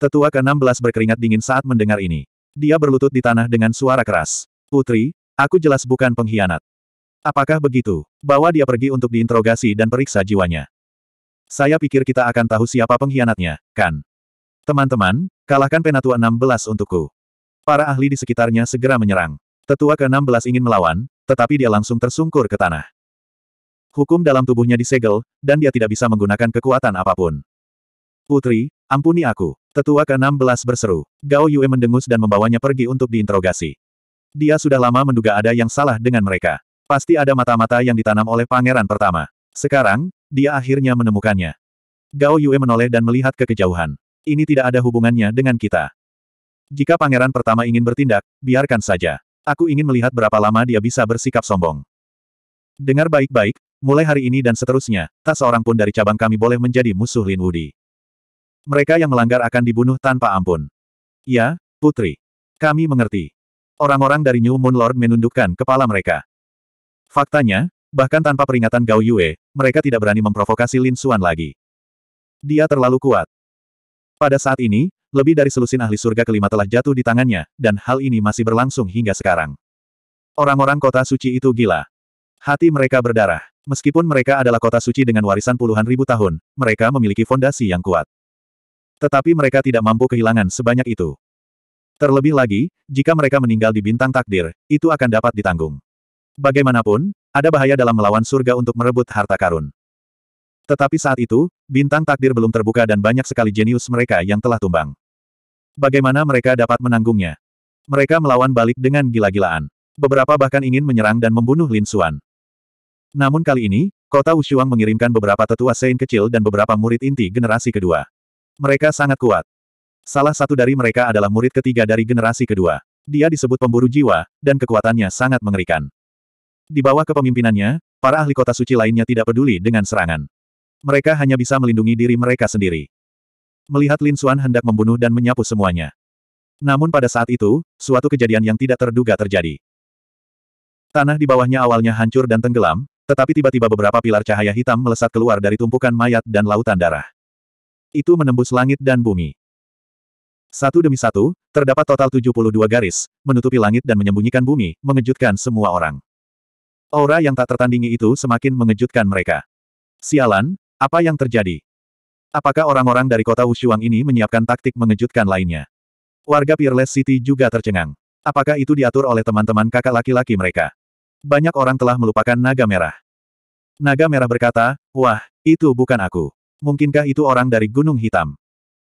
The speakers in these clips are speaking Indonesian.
Tetua ke-16 berkeringat dingin saat mendengar ini. Dia berlutut di tanah dengan suara keras. Putri, aku jelas bukan pengkhianat. Apakah begitu? Bawa dia pergi untuk diinterogasi dan periksa jiwanya. Saya pikir kita akan tahu siapa pengkhianatnya, kan? Teman-teman, kalahkan Penatua 16 untukku. Para ahli di sekitarnya segera menyerang. Tetua ke-16 ingin melawan, tetapi dia langsung tersungkur ke tanah. Hukum dalam tubuhnya disegel, dan dia tidak bisa menggunakan kekuatan apapun. Putri, ampuni aku. Tetua ke-16 berseru. Gao Yue mendengus dan membawanya pergi untuk diinterogasi. Dia sudah lama menduga ada yang salah dengan mereka. Pasti ada mata-mata yang ditanam oleh pangeran pertama. Sekarang, dia akhirnya menemukannya. Gao Yue menoleh dan melihat ke kejauhan. Ini tidak ada hubungannya dengan kita. Jika pangeran pertama ingin bertindak, biarkan saja. Aku ingin melihat berapa lama dia bisa bersikap sombong. Dengar baik-baik, mulai hari ini dan seterusnya, tak seorang pun dari cabang kami boleh menjadi musuh Lin Wudi. Mereka yang melanggar akan dibunuh tanpa ampun. Ya, Putri. Kami mengerti. Orang-orang dari New Moon Lord menundukkan kepala mereka. Faktanya, bahkan tanpa peringatan Gao Yue, mereka tidak berani memprovokasi Lin Xuan lagi. Dia terlalu kuat. Pada saat ini, lebih dari selusin ahli surga kelima telah jatuh di tangannya, dan hal ini masih berlangsung hingga sekarang. Orang-orang kota suci itu gila. Hati mereka berdarah. Meskipun mereka adalah kota suci dengan warisan puluhan ribu tahun, mereka memiliki fondasi yang kuat. Tetapi mereka tidak mampu kehilangan sebanyak itu. Terlebih lagi, jika mereka meninggal di bintang takdir, itu akan dapat ditanggung. Bagaimanapun, ada bahaya dalam melawan surga untuk merebut harta karun. Tetapi saat itu, bintang takdir belum terbuka dan banyak sekali jenius mereka yang telah tumbang. Bagaimana mereka dapat menanggungnya? Mereka melawan balik dengan gila-gilaan. Beberapa bahkan ingin menyerang dan membunuh Lin Xuan. Namun kali ini, kota Wushuang mengirimkan beberapa tetua Sein kecil dan beberapa murid inti generasi kedua. Mereka sangat kuat. Salah satu dari mereka adalah murid ketiga dari generasi kedua. Dia disebut pemburu jiwa, dan kekuatannya sangat mengerikan. Di bawah kepemimpinannya, para ahli kota suci lainnya tidak peduli dengan serangan. Mereka hanya bisa melindungi diri mereka sendiri. Melihat Lin Xuan hendak membunuh dan menyapu semuanya. Namun pada saat itu, suatu kejadian yang tidak terduga terjadi. Tanah di bawahnya awalnya hancur dan tenggelam, tetapi tiba-tiba beberapa pilar cahaya hitam melesat keluar dari tumpukan mayat dan lautan darah. Itu menembus langit dan bumi. Satu demi satu, terdapat total 72 garis, menutupi langit dan menyembunyikan bumi, mengejutkan semua orang. Aura yang tak tertandingi itu semakin mengejutkan mereka. Sialan, apa yang terjadi? Apakah orang-orang dari kota Wushuang ini menyiapkan taktik mengejutkan lainnya? Warga Peerless City juga tercengang. Apakah itu diatur oleh teman-teman kakak laki-laki mereka? Banyak orang telah melupakan naga merah. Naga merah berkata, wah, itu bukan aku. Mungkinkah itu orang dari Gunung Hitam?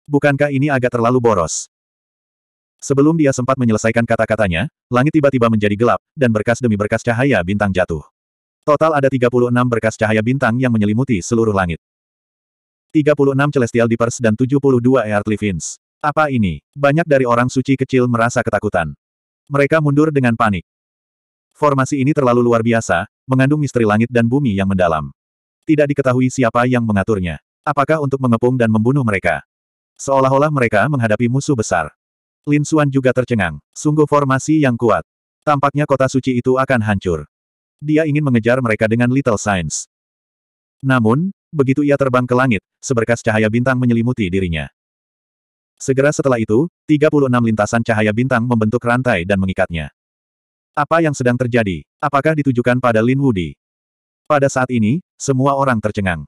Bukankah ini agak terlalu boros? Sebelum dia sempat menyelesaikan kata-katanya, langit tiba-tiba menjadi gelap, dan berkas demi berkas cahaya bintang jatuh. Total ada 36 berkas cahaya bintang yang menyelimuti seluruh langit. 36 Celestial Deepers dan 72 fins. Apa ini? Banyak dari orang suci kecil merasa ketakutan. Mereka mundur dengan panik. Formasi ini terlalu luar biasa, mengandung misteri langit dan bumi yang mendalam. Tidak diketahui siapa yang mengaturnya. Apakah untuk mengepung dan membunuh mereka? Seolah-olah mereka menghadapi musuh besar. Lin Xuan juga tercengang. Sungguh formasi yang kuat. Tampaknya kota suci itu akan hancur. Dia ingin mengejar mereka dengan Little Science. Namun, begitu ia terbang ke langit, seberkas cahaya bintang menyelimuti dirinya. Segera setelah itu, 36 lintasan cahaya bintang membentuk rantai dan mengikatnya. Apa yang sedang terjadi? Apakah ditujukan pada Lin Wudi? Pada saat ini, semua orang tercengang.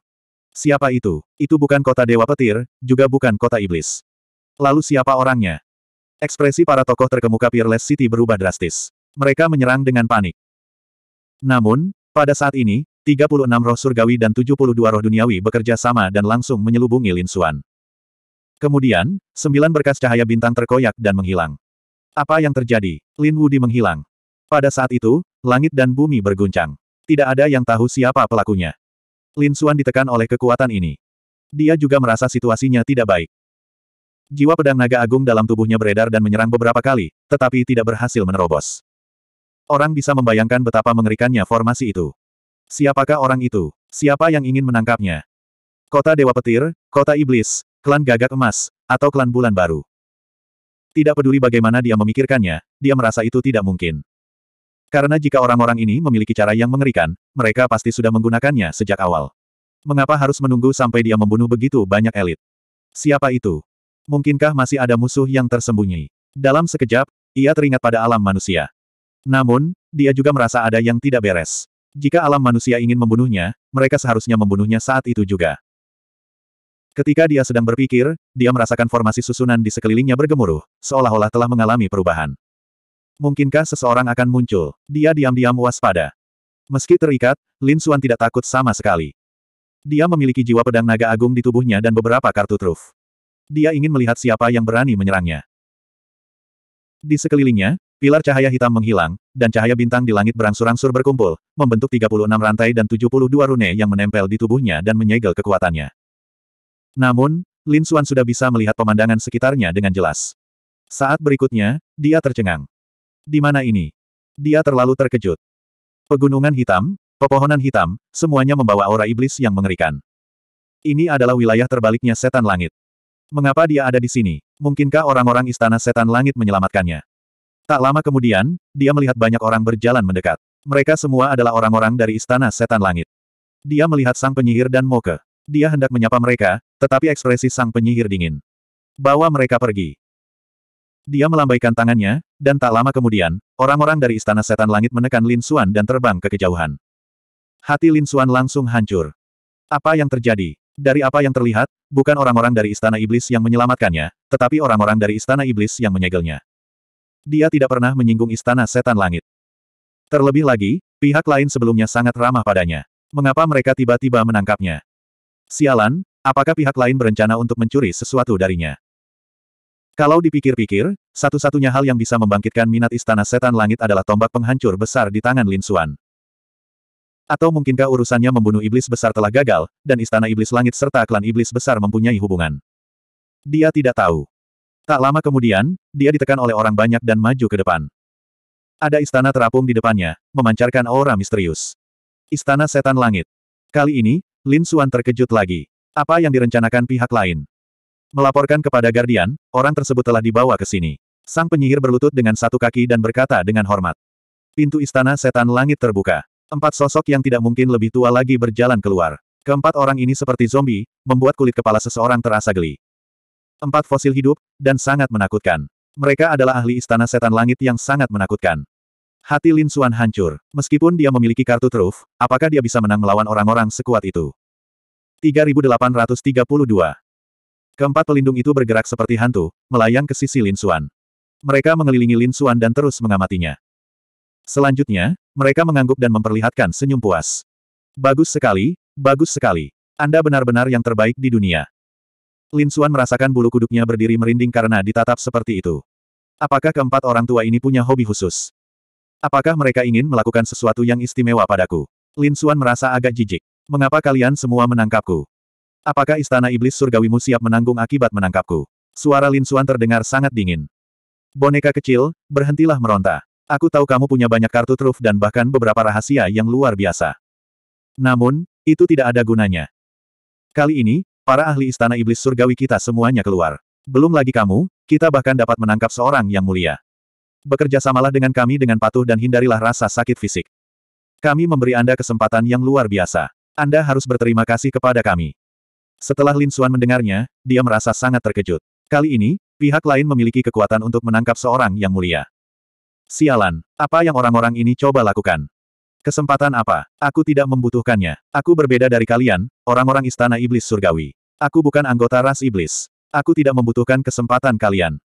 Siapa itu? Itu bukan kota Dewa Petir, juga bukan kota Iblis. Lalu siapa orangnya? Ekspresi para tokoh terkemuka Peerless City berubah drastis. Mereka menyerang dengan panik. Namun, pada saat ini, 36 roh surgawi dan 72 roh duniawi bekerja sama dan langsung menyelubungi Lin Xuan. Kemudian, sembilan berkas cahaya bintang terkoyak dan menghilang. Apa yang terjadi? Lin Wudi menghilang. Pada saat itu, langit dan bumi berguncang. Tidak ada yang tahu siapa pelakunya. Lin Suan ditekan oleh kekuatan ini. Dia juga merasa situasinya tidak baik. Jiwa pedang naga agung dalam tubuhnya beredar dan menyerang beberapa kali, tetapi tidak berhasil menerobos. Orang bisa membayangkan betapa mengerikannya formasi itu. Siapakah orang itu? Siapa yang ingin menangkapnya? Kota Dewa Petir, Kota Iblis, Klan Gagak Emas, atau Klan Bulan Baru. Tidak peduli bagaimana dia memikirkannya, dia merasa itu tidak mungkin. Karena jika orang-orang ini memiliki cara yang mengerikan, mereka pasti sudah menggunakannya sejak awal. Mengapa harus menunggu sampai dia membunuh begitu banyak elit? Siapa itu? Mungkinkah masih ada musuh yang tersembunyi? Dalam sekejap, ia teringat pada alam manusia. Namun, dia juga merasa ada yang tidak beres. Jika alam manusia ingin membunuhnya, mereka seharusnya membunuhnya saat itu juga. Ketika dia sedang berpikir, dia merasakan formasi susunan di sekelilingnya bergemuruh, seolah-olah telah mengalami perubahan. Mungkinkah seseorang akan muncul? Dia diam-diam waspada. Meski terikat, Lin Suan tidak takut sama sekali. Dia memiliki jiwa pedang naga agung di tubuhnya dan beberapa kartu truf. Dia ingin melihat siapa yang berani menyerangnya. Di sekelilingnya, pilar cahaya hitam menghilang, dan cahaya bintang di langit berangsur-angsur berkumpul, membentuk 36 rantai dan 72 rune yang menempel di tubuhnya dan menyegel kekuatannya. Namun, Lin Suan sudah bisa melihat pemandangan sekitarnya dengan jelas. Saat berikutnya, dia tercengang. Di mana ini? Dia terlalu terkejut. Pegunungan hitam, pepohonan hitam, semuanya membawa aura iblis yang mengerikan. Ini adalah wilayah terbaliknya setan langit. Mengapa dia ada di sini? Mungkinkah orang-orang istana setan langit menyelamatkannya? Tak lama kemudian, dia melihat banyak orang berjalan mendekat. Mereka semua adalah orang-orang dari istana setan langit. Dia melihat sang penyihir dan Moke. Dia hendak menyapa mereka, tetapi ekspresi sang penyihir dingin. Bawa mereka pergi. Dia melambaikan tangannya, dan tak lama kemudian, orang-orang dari Istana Setan Langit menekan Lin Xuan dan terbang ke kejauhan. Hati Lin Xuan langsung hancur. Apa yang terjadi? Dari apa yang terlihat, bukan orang-orang dari Istana Iblis yang menyelamatkannya, tetapi orang-orang dari Istana Iblis yang menyegelnya. Dia tidak pernah menyinggung Istana Setan Langit. Terlebih lagi, pihak lain sebelumnya sangat ramah padanya. Mengapa mereka tiba-tiba menangkapnya? Sialan, apakah pihak lain berencana untuk mencuri sesuatu darinya? Kalau dipikir-pikir, satu-satunya hal yang bisa membangkitkan minat istana setan langit adalah tombak penghancur besar di tangan Lin Xuan. Atau mungkinkah urusannya membunuh iblis besar telah gagal, dan istana iblis langit serta klan iblis besar mempunyai hubungan? Dia tidak tahu. Tak lama kemudian, dia ditekan oleh orang banyak dan maju ke depan. Ada istana terapung di depannya, memancarkan aura misterius. Istana setan langit. Kali ini, Lin Xuan terkejut lagi. Apa yang direncanakan pihak lain? Melaporkan kepada Guardian, orang tersebut telah dibawa ke sini. Sang penyihir berlutut dengan satu kaki dan berkata dengan hormat. Pintu istana setan langit terbuka. Empat sosok yang tidak mungkin lebih tua lagi berjalan keluar. Keempat orang ini seperti zombie, membuat kulit kepala seseorang terasa geli. Empat fosil hidup, dan sangat menakutkan. Mereka adalah ahli istana setan langit yang sangat menakutkan. Hati Lin Suan hancur. Meskipun dia memiliki kartu truf, apakah dia bisa menang melawan orang-orang sekuat itu? 3832 Keempat pelindung itu bergerak seperti hantu, melayang ke sisi Lin Xuan. Mereka mengelilingi Lin Xuan dan terus mengamatinya. Selanjutnya, mereka mengangguk dan memperlihatkan senyum puas. Bagus sekali, bagus sekali. Anda benar-benar yang terbaik di dunia. Lin Xuan merasakan bulu kuduknya berdiri merinding karena ditatap seperti itu. Apakah keempat orang tua ini punya hobi khusus? Apakah mereka ingin melakukan sesuatu yang istimewa padaku? Lin Xuan merasa agak jijik. Mengapa kalian semua menangkapku? Apakah istana iblis surgawimu siap menanggung akibat menangkapku? Suara Lin Suan terdengar sangat dingin. Boneka kecil, berhentilah meronta. Aku tahu kamu punya banyak kartu truf dan bahkan beberapa rahasia yang luar biasa. Namun, itu tidak ada gunanya. Kali ini, para ahli istana iblis surgawi kita semuanya keluar. Belum lagi kamu, kita bahkan dapat menangkap seorang yang mulia. Bekerja samalah dengan kami dengan patuh dan hindarilah rasa sakit fisik. Kami memberi Anda kesempatan yang luar biasa. Anda harus berterima kasih kepada kami. Setelah Lin Xuan mendengarnya, dia merasa sangat terkejut. Kali ini, pihak lain memiliki kekuatan untuk menangkap seorang yang mulia. Sialan, apa yang orang-orang ini coba lakukan? Kesempatan apa? Aku tidak membutuhkannya. Aku berbeda dari kalian, orang-orang istana iblis surgawi. Aku bukan anggota ras iblis. Aku tidak membutuhkan kesempatan kalian.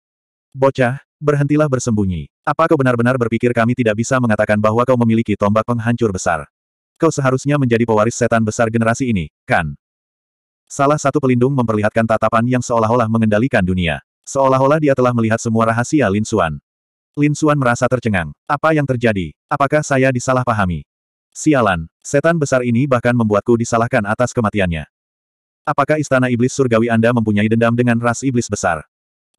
Bocah, berhentilah bersembunyi. Apa kau benar-benar berpikir kami tidak bisa mengatakan bahwa kau memiliki tombak penghancur besar? Kau seharusnya menjadi pewaris setan besar generasi ini, kan? Salah satu pelindung memperlihatkan tatapan yang seolah-olah mengendalikan dunia. Seolah-olah dia telah melihat semua rahasia Lin Xuan. Lin Xuan merasa tercengang. Apa yang terjadi? Apakah saya disalahpahami? Sialan, setan besar ini bahkan membuatku disalahkan atas kematiannya. Apakah istana iblis surgawi Anda mempunyai dendam dengan ras iblis besar?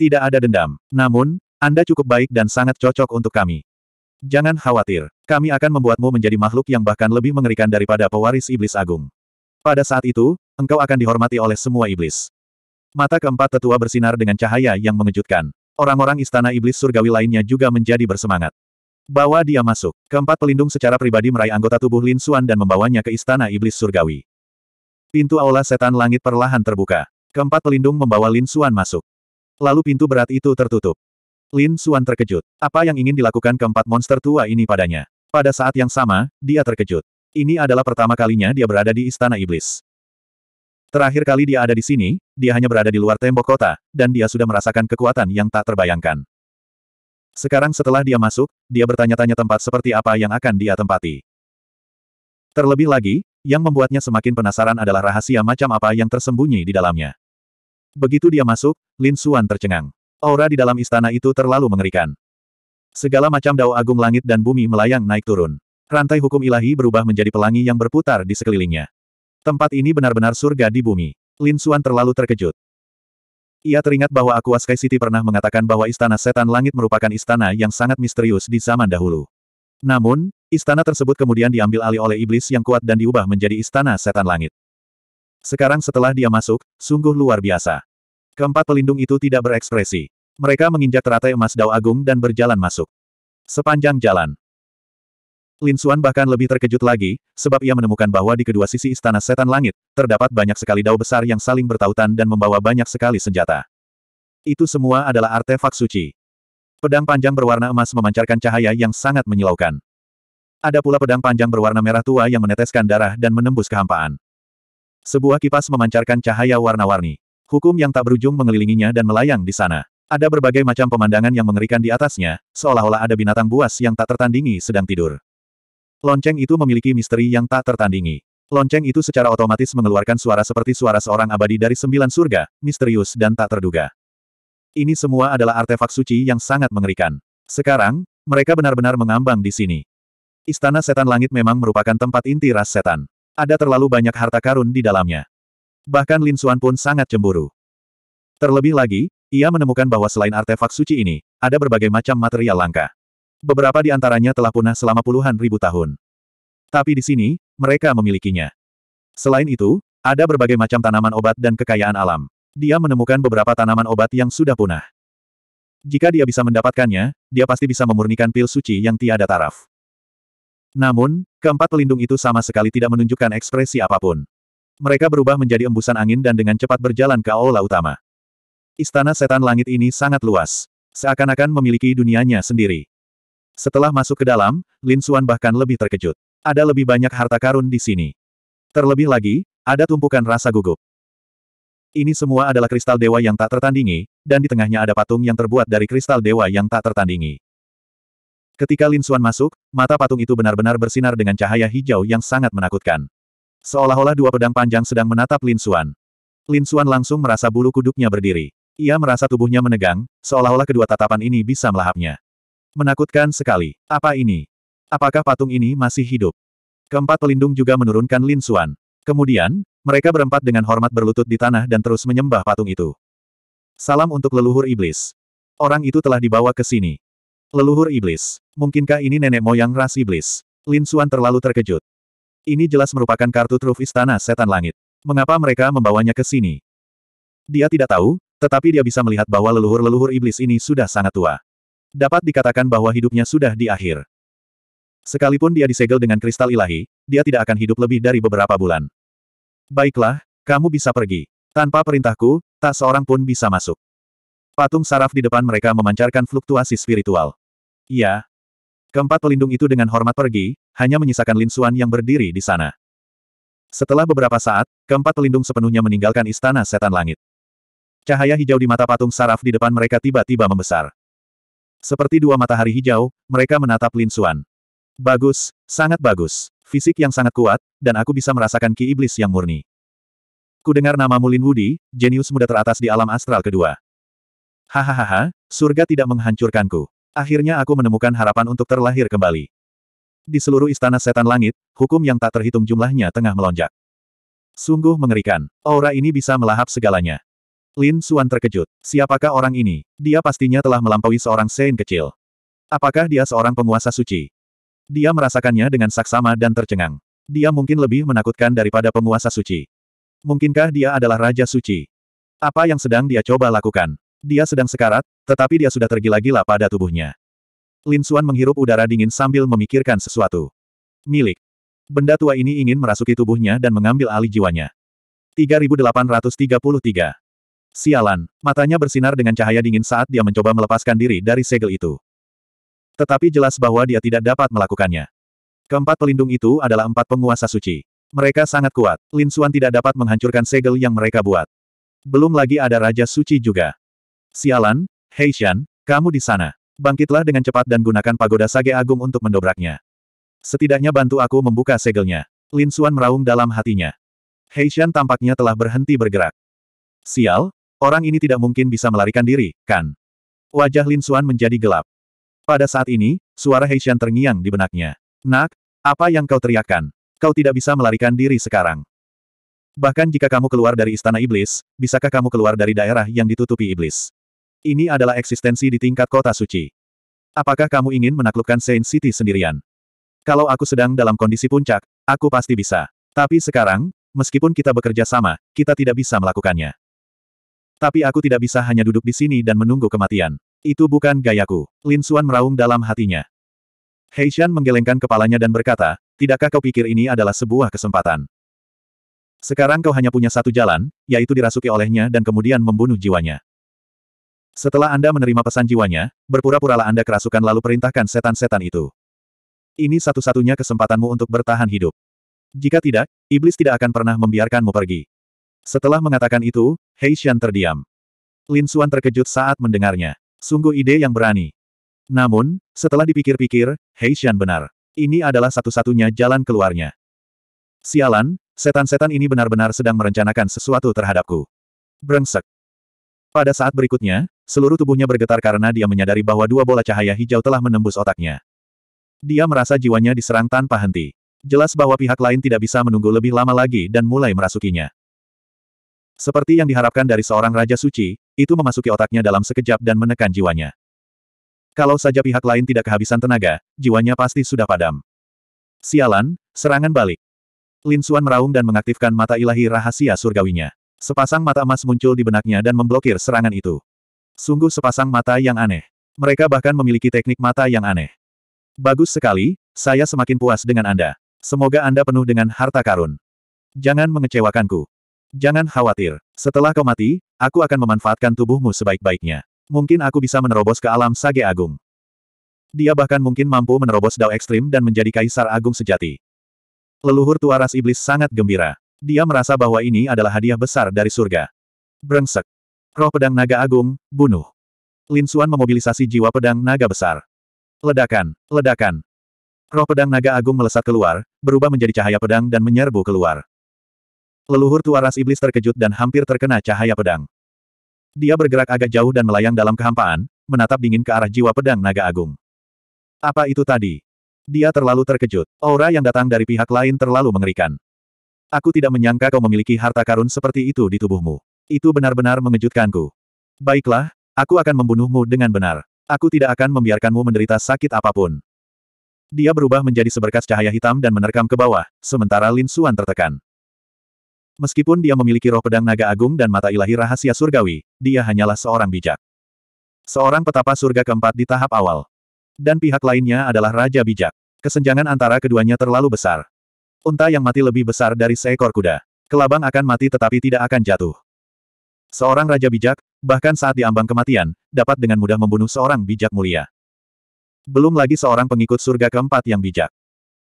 Tidak ada dendam. Namun, Anda cukup baik dan sangat cocok untuk kami. Jangan khawatir, kami akan membuatmu menjadi makhluk yang bahkan lebih mengerikan daripada pewaris iblis agung. Pada saat itu, engkau akan dihormati oleh semua iblis. Mata keempat tetua bersinar dengan cahaya yang mengejutkan. Orang-orang istana iblis surgawi lainnya juga menjadi bersemangat. Bawa dia masuk. Keempat pelindung secara pribadi meraih anggota tubuh Lin Suan dan membawanya ke istana iblis surgawi. Pintu aula setan langit perlahan terbuka. Keempat pelindung membawa Lin Suan masuk. Lalu pintu berat itu tertutup. Lin Suan terkejut. Apa yang ingin dilakukan keempat monster tua ini padanya? Pada saat yang sama, dia terkejut. Ini adalah pertama kalinya dia berada di Istana Iblis. Terakhir kali dia ada di sini, dia hanya berada di luar tembok kota, dan dia sudah merasakan kekuatan yang tak terbayangkan. Sekarang setelah dia masuk, dia bertanya-tanya tempat seperti apa yang akan dia tempati. Terlebih lagi, yang membuatnya semakin penasaran adalah rahasia macam apa yang tersembunyi di dalamnya. Begitu dia masuk, Lin Xuan tercengang. Aura di dalam istana itu terlalu mengerikan. Segala macam dao agung langit dan bumi melayang naik turun. Rantai hukum ilahi berubah menjadi pelangi yang berputar di sekelilingnya. Tempat ini benar-benar surga di bumi. Lin Suan terlalu terkejut. Ia teringat bahwa Aqua Sky City pernah mengatakan bahwa Istana Setan Langit merupakan istana yang sangat misterius di zaman dahulu. Namun, istana tersebut kemudian diambil alih oleh iblis yang kuat dan diubah menjadi Istana Setan Langit. Sekarang setelah dia masuk, sungguh luar biasa. Keempat pelindung itu tidak berekspresi. Mereka menginjak teratai emas Dao Agung dan berjalan masuk. Sepanjang jalan, Lin Xuan bahkan lebih terkejut lagi, sebab ia menemukan bahwa di kedua sisi istana setan langit, terdapat banyak sekali dao besar yang saling bertautan dan membawa banyak sekali senjata. Itu semua adalah artefak suci. Pedang panjang berwarna emas memancarkan cahaya yang sangat menyilaukan. Ada pula pedang panjang berwarna merah tua yang meneteskan darah dan menembus kehampaan. Sebuah kipas memancarkan cahaya warna-warni. Hukum yang tak berujung mengelilinginya dan melayang di sana. Ada berbagai macam pemandangan yang mengerikan di atasnya, seolah-olah ada binatang buas yang tak tertandingi sedang tidur. Lonceng itu memiliki misteri yang tak tertandingi. Lonceng itu secara otomatis mengeluarkan suara seperti suara seorang abadi dari sembilan surga, misterius dan tak terduga. Ini semua adalah artefak suci yang sangat mengerikan. Sekarang, mereka benar-benar mengambang di sini. Istana Setan Langit memang merupakan tempat inti ras setan. Ada terlalu banyak harta karun di dalamnya. Bahkan Lin Xuan pun sangat cemburu. Terlebih lagi, ia menemukan bahwa selain artefak suci ini, ada berbagai macam material langka. Beberapa di antaranya telah punah selama puluhan ribu tahun. Tapi di sini, mereka memilikinya. Selain itu, ada berbagai macam tanaman obat dan kekayaan alam. Dia menemukan beberapa tanaman obat yang sudah punah. Jika dia bisa mendapatkannya, dia pasti bisa memurnikan pil suci yang tiada taraf. Namun, keempat pelindung itu sama sekali tidak menunjukkan ekspresi apapun. Mereka berubah menjadi embusan angin dan dengan cepat berjalan ke aula utama. Istana setan langit ini sangat luas. Seakan-akan memiliki dunianya sendiri. Setelah masuk ke dalam, Lin Xuan bahkan lebih terkejut. Ada lebih banyak harta karun di sini. Terlebih lagi, ada tumpukan rasa gugup. Ini semua adalah kristal dewa yang tak tertandingi, dan di tengahnya ada patung yang terbuat dari kristal dewa yang tak tertandingi. Ketika Lin Xuan masuk, mata patung itu benar-benar bersinar dengan cahaya hijau yang sangat menakutkan. Seolah-olah dua pedang panjang sedang menatap Lin Xuan. Lin Xuan langsung merasa bulu kuduknya berdiri. Ia merasa tubuhnya menegang, seolah-olah kedua tatapan ini bisa melahapnya. Menakutkan sekali. Apa ini? Apakah patung ini masih hidup? Keempat pelindung juga menurunkan Lin Xuan. Kemudian, mereka berempat dengan hormat berlutut di tanah dan terus menyembah patung itu. Salam untuk leluhur iblis. Orang itu telah dibawa ke sini. Leluhur iblis. Mungkinkah ini nenek moyang ras iblis? Lin Xuan terlalu terkejut. Ini jelas merupakan kartu truf istana setan langit. Mengapa mereka membawanya ke sini? Dia tidak tahu, tetapi dia bisa melihat bahwa leluhur-leluhur iblis ini sudah sangat tua. Dapat dikatakan bahwa hidupnya sudah di akhir. Sekalipun dia disegel dengan kristal ilahi, dia tidak akan hidup lebih dari beberapa bulan. Baiklah, kamu bisa pergi. Tanpa perintahku, tak seorang pun bisa masuk. Patung saraf di depan mereka memancarkan fluktuasi spiritual. Iya. Keempat pelindung itu dengan hormat pergi, hanya menyisakan Lin Xuan yang berdiri di sana. Setelah beberapa saat, keempat pelindung sepenuhnya meninggalkan istana setan langit. Cahaya hijau di mata patung saraf di depan mereka tiba-tiba membesar. Seperti dua matahari hijau, mereka menatap Lin Xuan. Bagus, sangat bagus. Fisik yang sangat kuat, dan aku bisa merasakan ki iblis yang murni. Ku dengar nama Mulin Wudi, jenius muda teratas di alam astral kedua. Hahaha, surga tidak menghancurkanku. Akhirnya aku menemukan harapan untuk terlahir kembali. Di seluruh istana setan langit, hukum yang tak terhitung jumlahnya tengah melonjak. Sungguh mengerikan. Aura ini bisa melahap segalanya. Lin Suan terkejut. Siapakah orang ini? Dia pastinya telah melampaui seorang sein kecil. Apakah dia seorang penguasa suci? Dia merasakannya dengan saksama dan tercengang. Dia mungkin lebih menakutkan daripada penguasa suci. Mungkinkah dia adalah Raja Suci? Apa yang sedang dia coba lakukan? Dia sedang sekarat, tetapi dia sudah tergila-gila pada tubuhnya. Lin Suan menghirup udara dingin sambil memikirkan sesuatu. Milik. Benda tua ini ingin merasuki tubuhnya dan mengambil alih jiwanya. 3833 Sialan, matanya bersinar dengan cahaya dingin saat dia mencoba melepaskan diri dari segel itu. Tetapi jelas bahwa dia tidak dapat melakukannya. Keempat pelindung itu adalah empat penguasa suci. Mereka sangat kuat, Lin Xuan tidak dapat menghancurkan segel yang mereka buat. Belum lagi ada Raja Suci juga. Sialan, Heishan, kamu di sana. Bangkitlah dengan cepat dan gunakan pagoda sage agung untuk mendobraknya. Setidaknya bantu aku membuka segelnya. Lin Xuan meraung dalam hatinya. Heishan tampaknya telah berhenti bergerak. Sial, Orang ini tidak mungkin bisa melarikan diri, kan? Wajah Lin Xuan menjadi gelap. Pada saat ini, suara Heishan terngiang di benaknya. Nak, apa yang kau teriakkan? Kau tidak bisa melarikan diri sekarang. Bahkan jika kamu keluar dari istana iblis, bisakah kamu keluar dari daerah yang ditutupi iblis? Ini adalah eksistensi di tingkat kota suci. Apakah kamu ingin menaklukkan Saint City sendirian? Kalau aku sedang dalam kondisi puncak, aku pasti bisa. Tapi sekarang, meskipun kita bekerja sama, kita tidak bisa melakukannya. Tapi aku tidak bisa hanya duduk di sini dan menunggu kematian. Itu bukan gayaku. Lin Xuan meraung dalam hatinya. Heishan menggelengkan kepalanya dan berkata, tidakkah kau pikir ini adalah sebuah kesempatan? Sekarang kau hanya punya satu jalan, yaitu dirasuki olehnya dan kemudian membunuh jiwanya. Setelah Anda menerima pesan jiwanya, berpura-puralah Anda kerasukan lalu perintahkan setan-setan itu. Ini satu-satunya kesempatanmu untuk bertahan hidup. Jika tidak, iblis tidak akan pernah membiarkanmu pergi. Setelah mengatakan itu, Hei Shan terdiam. Lin Xuan terkejut saat mendengarnya. Sungguh ide yang berani. Namun, setelah dipikir-pikir, Hei Shan benar. Ini adalah satu-satunya jalan keluarnya. Sialan, setan-setan ini benar-benar sedang merencanakan sesuatu terhadapku. Brengsek. Pada saat berikutnya, seluruh tubuhnya bergetar karena dia menyadari bahwa dua bola cahaya hijau telah menembus otaknya. Dia merasa jiwanya diserang tanpa henti. Jelas bahwa pihak lain tidak bisa menunggu lebih lama lagi dan mulai merasukinya. Seperti yang diharapkan dari seorang Raja Suci, itu memasuki otaknya dalam sekejap dan menekan jiwanya. Kalau saja pihak lain tidak kehabisan tenaga, jiwanya pasti sudah padam. Sialan, serangan balik. Lin Xuan meraung dan mengaktifkan mata ilahi rahasia surgawinya. Sepasang mata emas muncul di benaknya dan memblokir serangan itu. Sungguh sepasang mata yang aneh. Mereka bahkan memiliki teknik mata yang aneh. Bagus sekali, saya semakin puas dengan Anda. Semoga Anda penuh dengan harta karun. Jangan mengecewakanku. Jangan khawatir. Setelah kau mati, aku akan memanfaatkan tubuhmu sebaik-baiknya. Mungkin aku bisa menerobos ke alam Sage Agung. Dia bahkan mungkin mampu menerobos Dao Ekstrim dan menjadi Kaisar Agung sejati. Leluhur tua ras iblis sangat gembira. Dia merasa bahwa ini adalah hadiah besar dari surga. Brengsek. Roh pedang naga agung, bunuh. Lin Xuan memobilisasi jiwa pedang naga besar. Ledakan, ledakan. Roh pedang naga agung melesat keluar, berubah menjadi cahaya pedang dan menyerbu keluar. Leluhur tua ras iblis terkejut dan hampir terkena cahaya pedang. Dia bergerak agak jauh dan melayang dalam kehampaan, menatap dingin ke arah jiwa pedang naga agung. Apa itu tadi? Dia terlalu terkejut. Aura yang datang dari pihak lain terlalu mengerikan. Aku tidak menyangka kau memiliki harta karun seperti itu di tubuhmu. Itu benar-benar mengejutkanku. Baiklah, aku akan membunuhmu dengan benar. Aku tidak akan membiarkanmu menderita sakit apapun. Dia berubah menjadi seberkas cahaya hitam dan menerkam ke bawah, sementara Lin Suan tertekan. Meskipun dia memiliki roh pedang naga agung dan mata ilahi rahasia surgawi, dia hanyalah seorang bijak. Seorang petapa surga keempat di tahap awal. Dan pihak lainnya adalah Raja Bijak. Kesenjangan antara keduanya terlalu besar. Unta yang mati lebih besar dari seekor kuda. Kelabang akan mati tetapi tidak akan jatuh. Seorang Raja Bijak, bahkan saat diambang kematian, dapat dengan mudah membunuh seorang bijak mulia. Belum lagi seorang pengikut surga keempat yang bijak.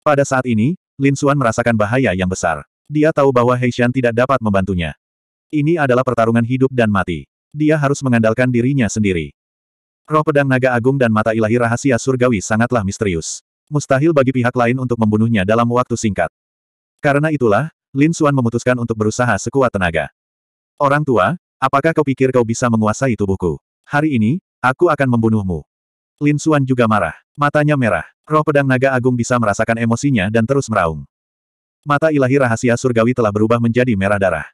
Pada saat ini, Lin Suan merasakan bahaya yang besar. Dia tahu bahwa Heishan tidak dapat membantunya. Ini adalah pertarungan hidup dan mati. Dia harus mengandalkan dirinya sendiri. Roh pedang naga agung dan mata ilahi rahasia surgawi sangatlah misterius. Mustahil bagi pihak lain untuk membunuhnya dalam waktu singkat. Karena itulah, Lin Suan memutuskan untuk berusaha sekuat tenaga. Orang tua, apakah kau pikir kau bisa menguasai tubuhku? Hari ini, aku akan membunuhmu. Lin Suan juga marah. Matanya merah. Roh pedang naga agung bisa merasakan emosinya dan terus meraung. Mata ilahi rahasia surgawi telah berubah menjadi merah darah.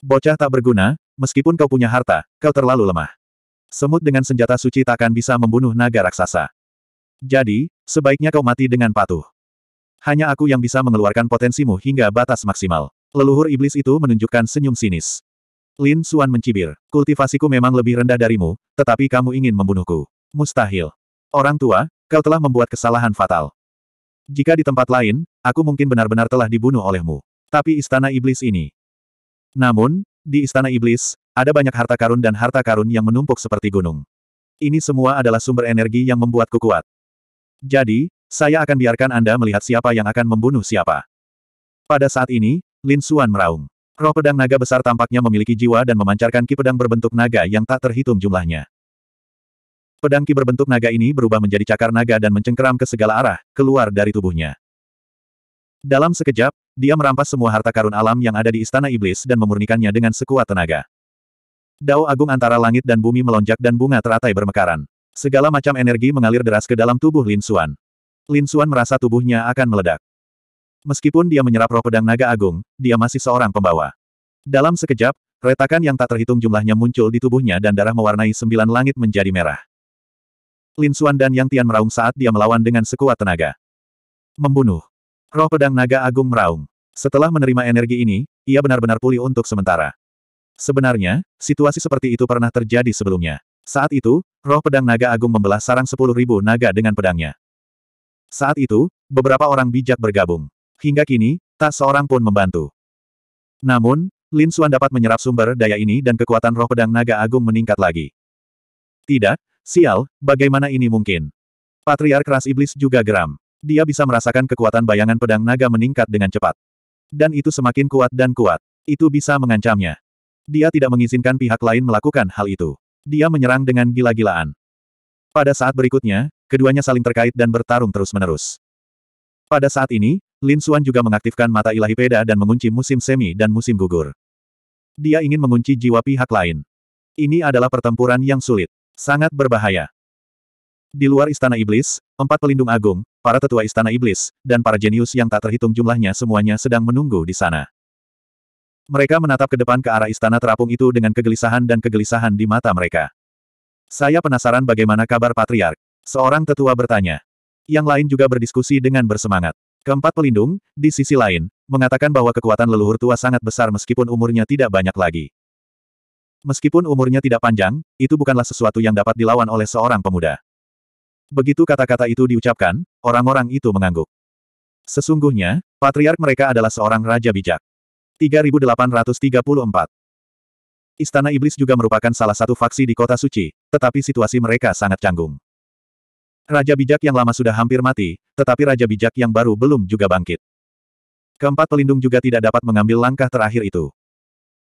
Bocah tak berguna, meskipun kau punya harta, kau terlalu lemah. Semut dengan senjata suci takkan bisa membunuh naga raksasa. Jadi, sebaiknya kau mati dengan patuh. Hanya aku yang bisa mengeluarkan potensimu hingga batas maksimal. Leluhur iblis itu menunjukkan senyum sinis. Lin Suan mencibir, kultivasiku memang lebih rendah darimu, tetapi kamu ingin membunuhku. Mustahil. Orang tua, kau telah membuat kesalahan fatal. Jika di tempat lain, aku mungkin benar-benar telah dibunuh olehmu. Tapi istana iblis ini. Namun, di istana iblis, ada banyak harta karun dan harta karun yang menumpuk seperti gunung. Ini semua adalah sumber energi yang membuatku kuat. Jadi, saya akan biarkan Anda melihat siapa yang akan membunuh siapa. Pada saat ini, Lin Suan meraung. Roh pedang naga besar tampaknya memiliki jiwa dan memancarkan ki pedang berbentuk naga yang tak terhitung jumlahnya. Pedang ki berbentuk naga ini berubah menjadi cakar naga dan mencengkeram ke segala arah, keluar dari tubuhnya. Dalam sekejap, dia merampas semua harta karun alam yang ada di Istana Iblis dan memurnikannya dengan sekuat tenaga. Dao agung antara langit dan bumi melonjak dan bunga teratai bermekaran. Segala macam energi mengalir deras ke dalam tubuh Lin Xuan. Lin Xuan merasa tubuhnya akan meledak. Meskipun dia menyerap roh pedang naga agung, dia masih seorang pembawa. Dalam sekejap, retakan yang tak terhitung jumlahnya muncul di tubuhnya dan darah mewarnai sembilan langit menjadi merah. Lin Xuan dan Yang Tian meraung saat dia melawan dengan sekuat tenaga. Membunuh. Roh pedang naga agung meraung. Setelah menerima energi ini, ia benar-benar pulih untuk sementara. Sebenarnya, situasi seperti itu pernah terjadi sebelumnya. Saat itu, roh pedang naga agung membelah sarang sepuluh ribu naga dengan pedangnya. Saat itu, beberapa orang bijak bergabung. Hingga kini, tak seorang pun membantu. Namun, Lin Xuan dapat menyerap sumber daya ini dan kekuatan roh pedang naga agung meningkat lagi. Tidak, Sial, bagaimana ini mungkin? Patriark ras iblis juga geram. Dia bisa merasakan kekuatan bayangan pedang naga meningkat dengan cepat. Dan itu semakin kuat dan kuat. Itu bisa mengancamnya. Dia tidak mengizinkan pihak lain melakukan hal itu. Dia menyerang dengan gila-gilaan. Pada saat berikutnya, keduanya saling terkait dan bertarung terus-menerus. Pada saat ini, Lin Xuan juga mengaktifkan mata ilahi peda dan mengunci musim semi dan musim gugur. Dia ingin mengunci jiwa pihak lain. Ini adalah pertempuran yang sulit. Sangat berbahaya. Di luar Istana Iblis, empat pelindung agung, para tetua Istana Iblis, dan para jenius yang tak terhitung jumlahnya semuanya sedang menunggu di sana. Mereka menatap ke depan ke arah istana terapung itu dengan kegelisahan dan kegelisahan di mata mereka. Saya penasaran bagaimana kabar Patriark. Seorang tetua bertanya. Yang lain juga berdiskusi dengan bersemangat. Keempat pelindung, di sisi lain, mengatakan bahwa kekuatan leluhur tua sangat besar meskipun umurnya tidak banyak lagi. Meskipun umurnya tidak panjang, itu bukanlah sesuatu yang dapat dilawan oleh seorang pemuda. Begitu kata-kata itu diucapkan, orang-orang itu mengangguk. Sesungguhnya, patriark mereka adalah seorang raja bijak. 3834 Istana Iblis juga merupakan salah satu faksi di kota suci, tetapi situasi mereka sangat canggung. Raja bijak yang lama sudah hampir mati, tetapi raja bijak yang baru belum juga bangkit. Keempat pelindung juga tidak dapat mengambil langkah terakhir itu.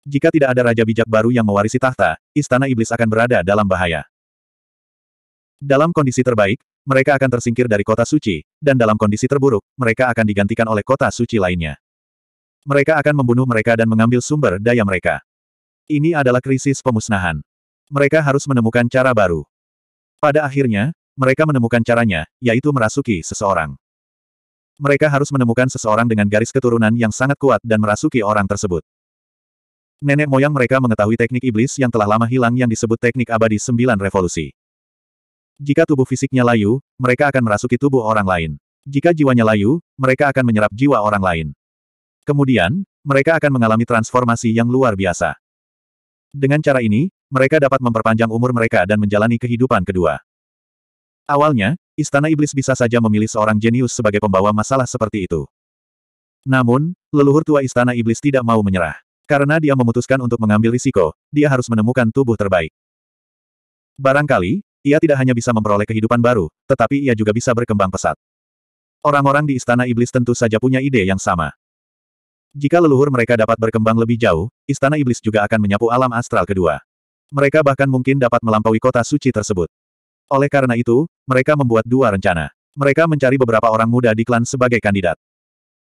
Jika tidak ada raja bijak baru yang mewarisi tahta, istana iblis akan berada dalam bahaya. Dalam kondisi terbaik, mereka akan tersingkir dari kota suci, dan dalam kondisi terburuk, mereka akan digantikan oleh kota suci lainnya. Mereka akan membunuh mereka dan mengambil sumber daya mereka. Ini adalah krisis pemusnahan. Mereka harus menemukan cara baru. Pada akhirnya, mereka menemukan caranya, yaitu merasuki seseorang. Mereka harus menemukan seseorang dengan garis keturunan yang sangat kuat dan merasuki orang tersebut. Nenek moyang mereka mengetahui teknik iblis yang telah lama hilang yang disebut teknik abadi sembilan revolusi. Jika tubuh fisiknya layu, mereka akan merasuki tubuh orang lain. Jika jiwanya layu, mereka akan menyerap jiwa orang lain. Kemudian, mereka akan mengalami transformasi yang luar biasa. Dengan cara ini, mereka dapat memperpanjang umur mereka dan menjalani kehidupan kedua. Awalnya, Istana Iblis bisa saja memilih seorang jenius sebagai pembawa masalah seperti itu. Namun, leluhur tua Istana Iblis tidak mau menyerah. Karena dia memutuskan untuk mengambil risiko, dia harus menemukan tubuh terbaik. Barangkali, ia tidak hanya bisa memperoleh kehidupan baru, tetapi ia juga bisa berkembang pesat. Orang-orang di Istana Iblis tentu saja punya ide yang sama. Jika leluhur mereka dapat berkembang lebih jauh, Istana Iblis juga akan menyapu alam astral kedua. Mereka bahkan mungkin dapat melampaui kota suci tersebut. Oleh karena itu, mereka membuat dua rencana. Mereka mencari beberapa orang muda di klan sebagai kandidat.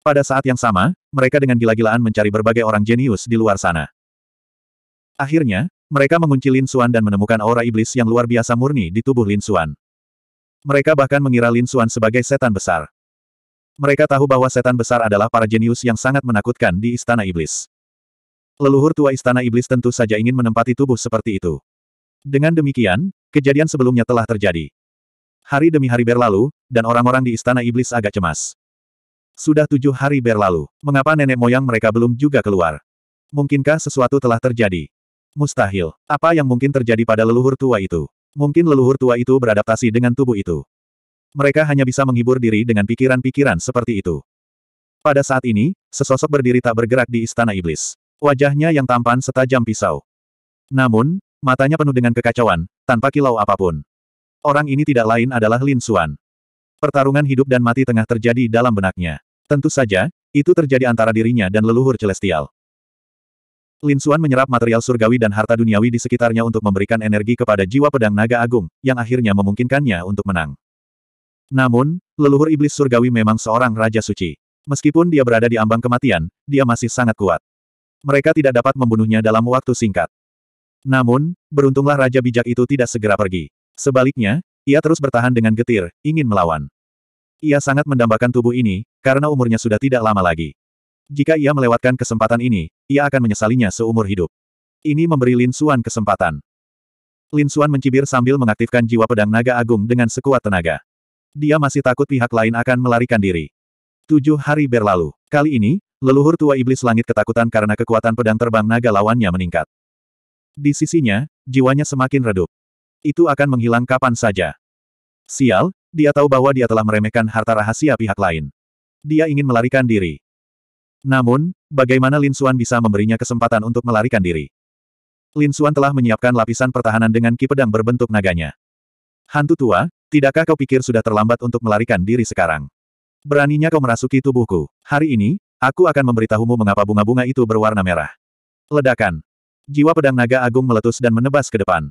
Pada saat yang sama, mereka dengan gila-gilaan mencari berbagai orang jenius di luar sana. Akhirnya, mereka mengunci Lin Xuan dan menemukan aura iblis yang luar biasa murni di tubuh Lin Xuan. Mereka bahkan mengira Lin Xuan sebagai setan besar. Mereka tahu bahwa setan besar adalah para jenius yang sangat menakutkan di Istana Iblis. Leluhur tua Istana Iblis tentu saja ingin menempati tubuh seperti itu. Dengan demikian, kejadian sebelumnya telah terjadi. Hari demi hari berlalu, dan orang-orang di Istana Iblis agak cemas. Sudah tujuh hari berlalu, mengapa nenek moyang mereka belum juga keluar? Mungkinkah sesuatu telah terjadi? Mustahil. Apa yang mungkin terjadi pada leluhur tua itu? Mungkin leluhur tua itu beradaptasi dengan tubuh itu. Mereka hanya bisa menghibur diri dengan pikiran-pikiran seperti itu. Pada saat ini, sesosok berdiri tak bergerak di istana iblis. Wajahnya yang tampan setajam pisau. Namun, matanya penuh dengan kekacauan, tanpa kilau apapun. Orang ini tidak lain adalah Lin Xuan. Pertarungan hidup dan mati tengah terjadi dalam benaknya. Tentu saja, itu terjadi antara dirinya dan leluhur celestial. Lin Xuan menyerap material surgawi dan harta duniawi di sekitarnya untuk memberikan energi kepada jiwa pedang naga agung, yang akhirnya memungkinkannya untuk menang. Namun, leluhur iblis surgawi memang seorang raja suci. Meskipun dia berada di ambang kematian, dia masih sangat kuat. Mereka tidak dapat membunuhnya dalam waktu singkat. Namun, beruntunglah raja bijak itu tidak segera pergi. Sebaliknya, ia terus bertahan dengan getir, ingin melawan. Ia sangat mendambakan tubuh ini, karena umurnya sudah tidak lama lagi. Jika ia melewatkan kesempatan ini, ia akan menyesalinya seumur hidup. Ini memberi Lin Xuan kesempatan. Lin Xuan mencibir sambil mengaktifkan jiwa pedang naga agung dengan sekuat tenaga. Dia masih takut pihak lain akan melarikan diri. Tujuh hari berlalu. Kali ini, leluhur tua iblis langit ketakutan karena kekuatan pedang terbang naga lawannya meningkat. Di sisinya, jiwanya semakin redup. Itu akan menghilang kapan saja. Sial, dia tahu bahwa dia telah meremehkan harta rahasia pihak lain. Dia ingin melarikan diri. Namun, bagaimana Lin Xuan bisa memberinya kesempatan untuk melarikan diri? Lin Xuan telah menyiapkan lapisan pertahanan dengan ki pedang berbentuk naganya. Hantu tua, tidakkah kau pikir sudah terlambat untuk melarikan diri sekarang? Beraninya kau merasuki tubuhku. Hari ini, aku akan memberitahumu mengapa bunga-bunga itu berwarna merah. Ledakan. Jiwa pedang naga agung meletus dan menebas ke depan.